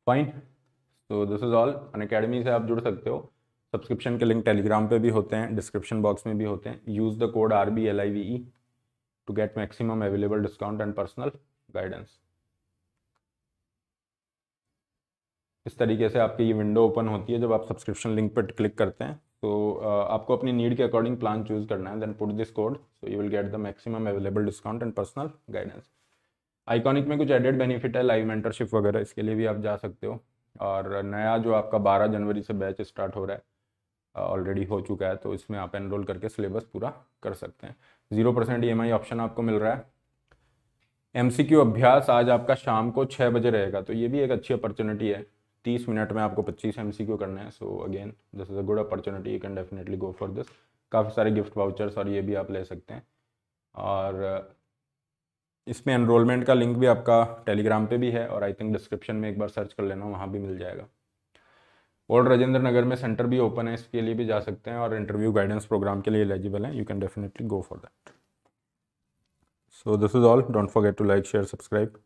फाइन तो this is all Unacademy से आप जुड़ सकते हो सब्सक्रिप्शन के लिंक टेलीग्राम पे भी होते हैं डिस्क्रिप्शन बॉक्स में भी होते हैं use the code R B L I V E to get maximum available discount and personal guidance इस तरीके से आपकी ये विंडो ओपन होती है जब आप सब्सक्रिप्शन लिंक पर क्लिक करते हैं तो uh, आपको अपनी नीड के अकॉर्डिंग प्लान चूज करना है then put this code so you will get the maximum available discount and personal guidance Iconic में कुछ एडेड बेनिफिट है लाइव मेंटरशिप वगैरह इसके लिए भी आप जा सकते हो और नया जो आपका 12 जनवरी से बैच स्टार्ट हो रहा है ऑलरेडी हो चुका है तो इसमें आप एनरोल करके सिलेबस पूरा कर सकते हैं जीरो परसेंट ई ऑप्शन आपको मिल रहा है एम अभ्यास आज आपका शाम को छः बजे रहेगा तो ये भी एक अच्छी अपॉर्चुनिटी है तीस मिनट में आपको पच्चीस एम सी करना है so again this is a good opportunity you can definitely go for this काफ़ी सारे गिफ्ट वाउचर्स और ये भी आप ले सकते हैं और uh, इसमें एनरोलमेंट का लिंक भी आपका टेलीग्राम पे भी है और आई थिंक डिस्क्रिप्शन में एक बार सर्च कर लेना वहाँ भी मिल जाएगा ओल्ड राजेंद्र नगर में सेंटर भी ओपन है इसके लिए भी जा सकते हैं और इंटरव्यू गाइडेंस प्रोग्राम के लिए एलिजिबल हैं you can definitely go for that so this is all don't forget to like share subscribe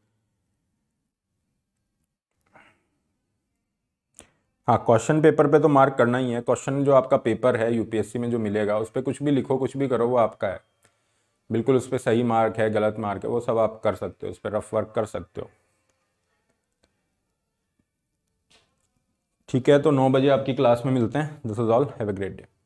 हाँ क्वेश्चन पेपर पे तो मार्क करना ही है क्वेश्चन जो आपका पेपर है यूपीएससी में जो मिलेगा उस पर कुछ भी लिखो कुछ भी करो वो आपका है बिल्कुल उस पर सही मार्क है गलत मार्क है वो सब आप कर सकते हो उस पर रफ वर्क कर सकते हो ठीक है तो नौ बजे आपकी क्लास में मिलते हैं this is all have a great day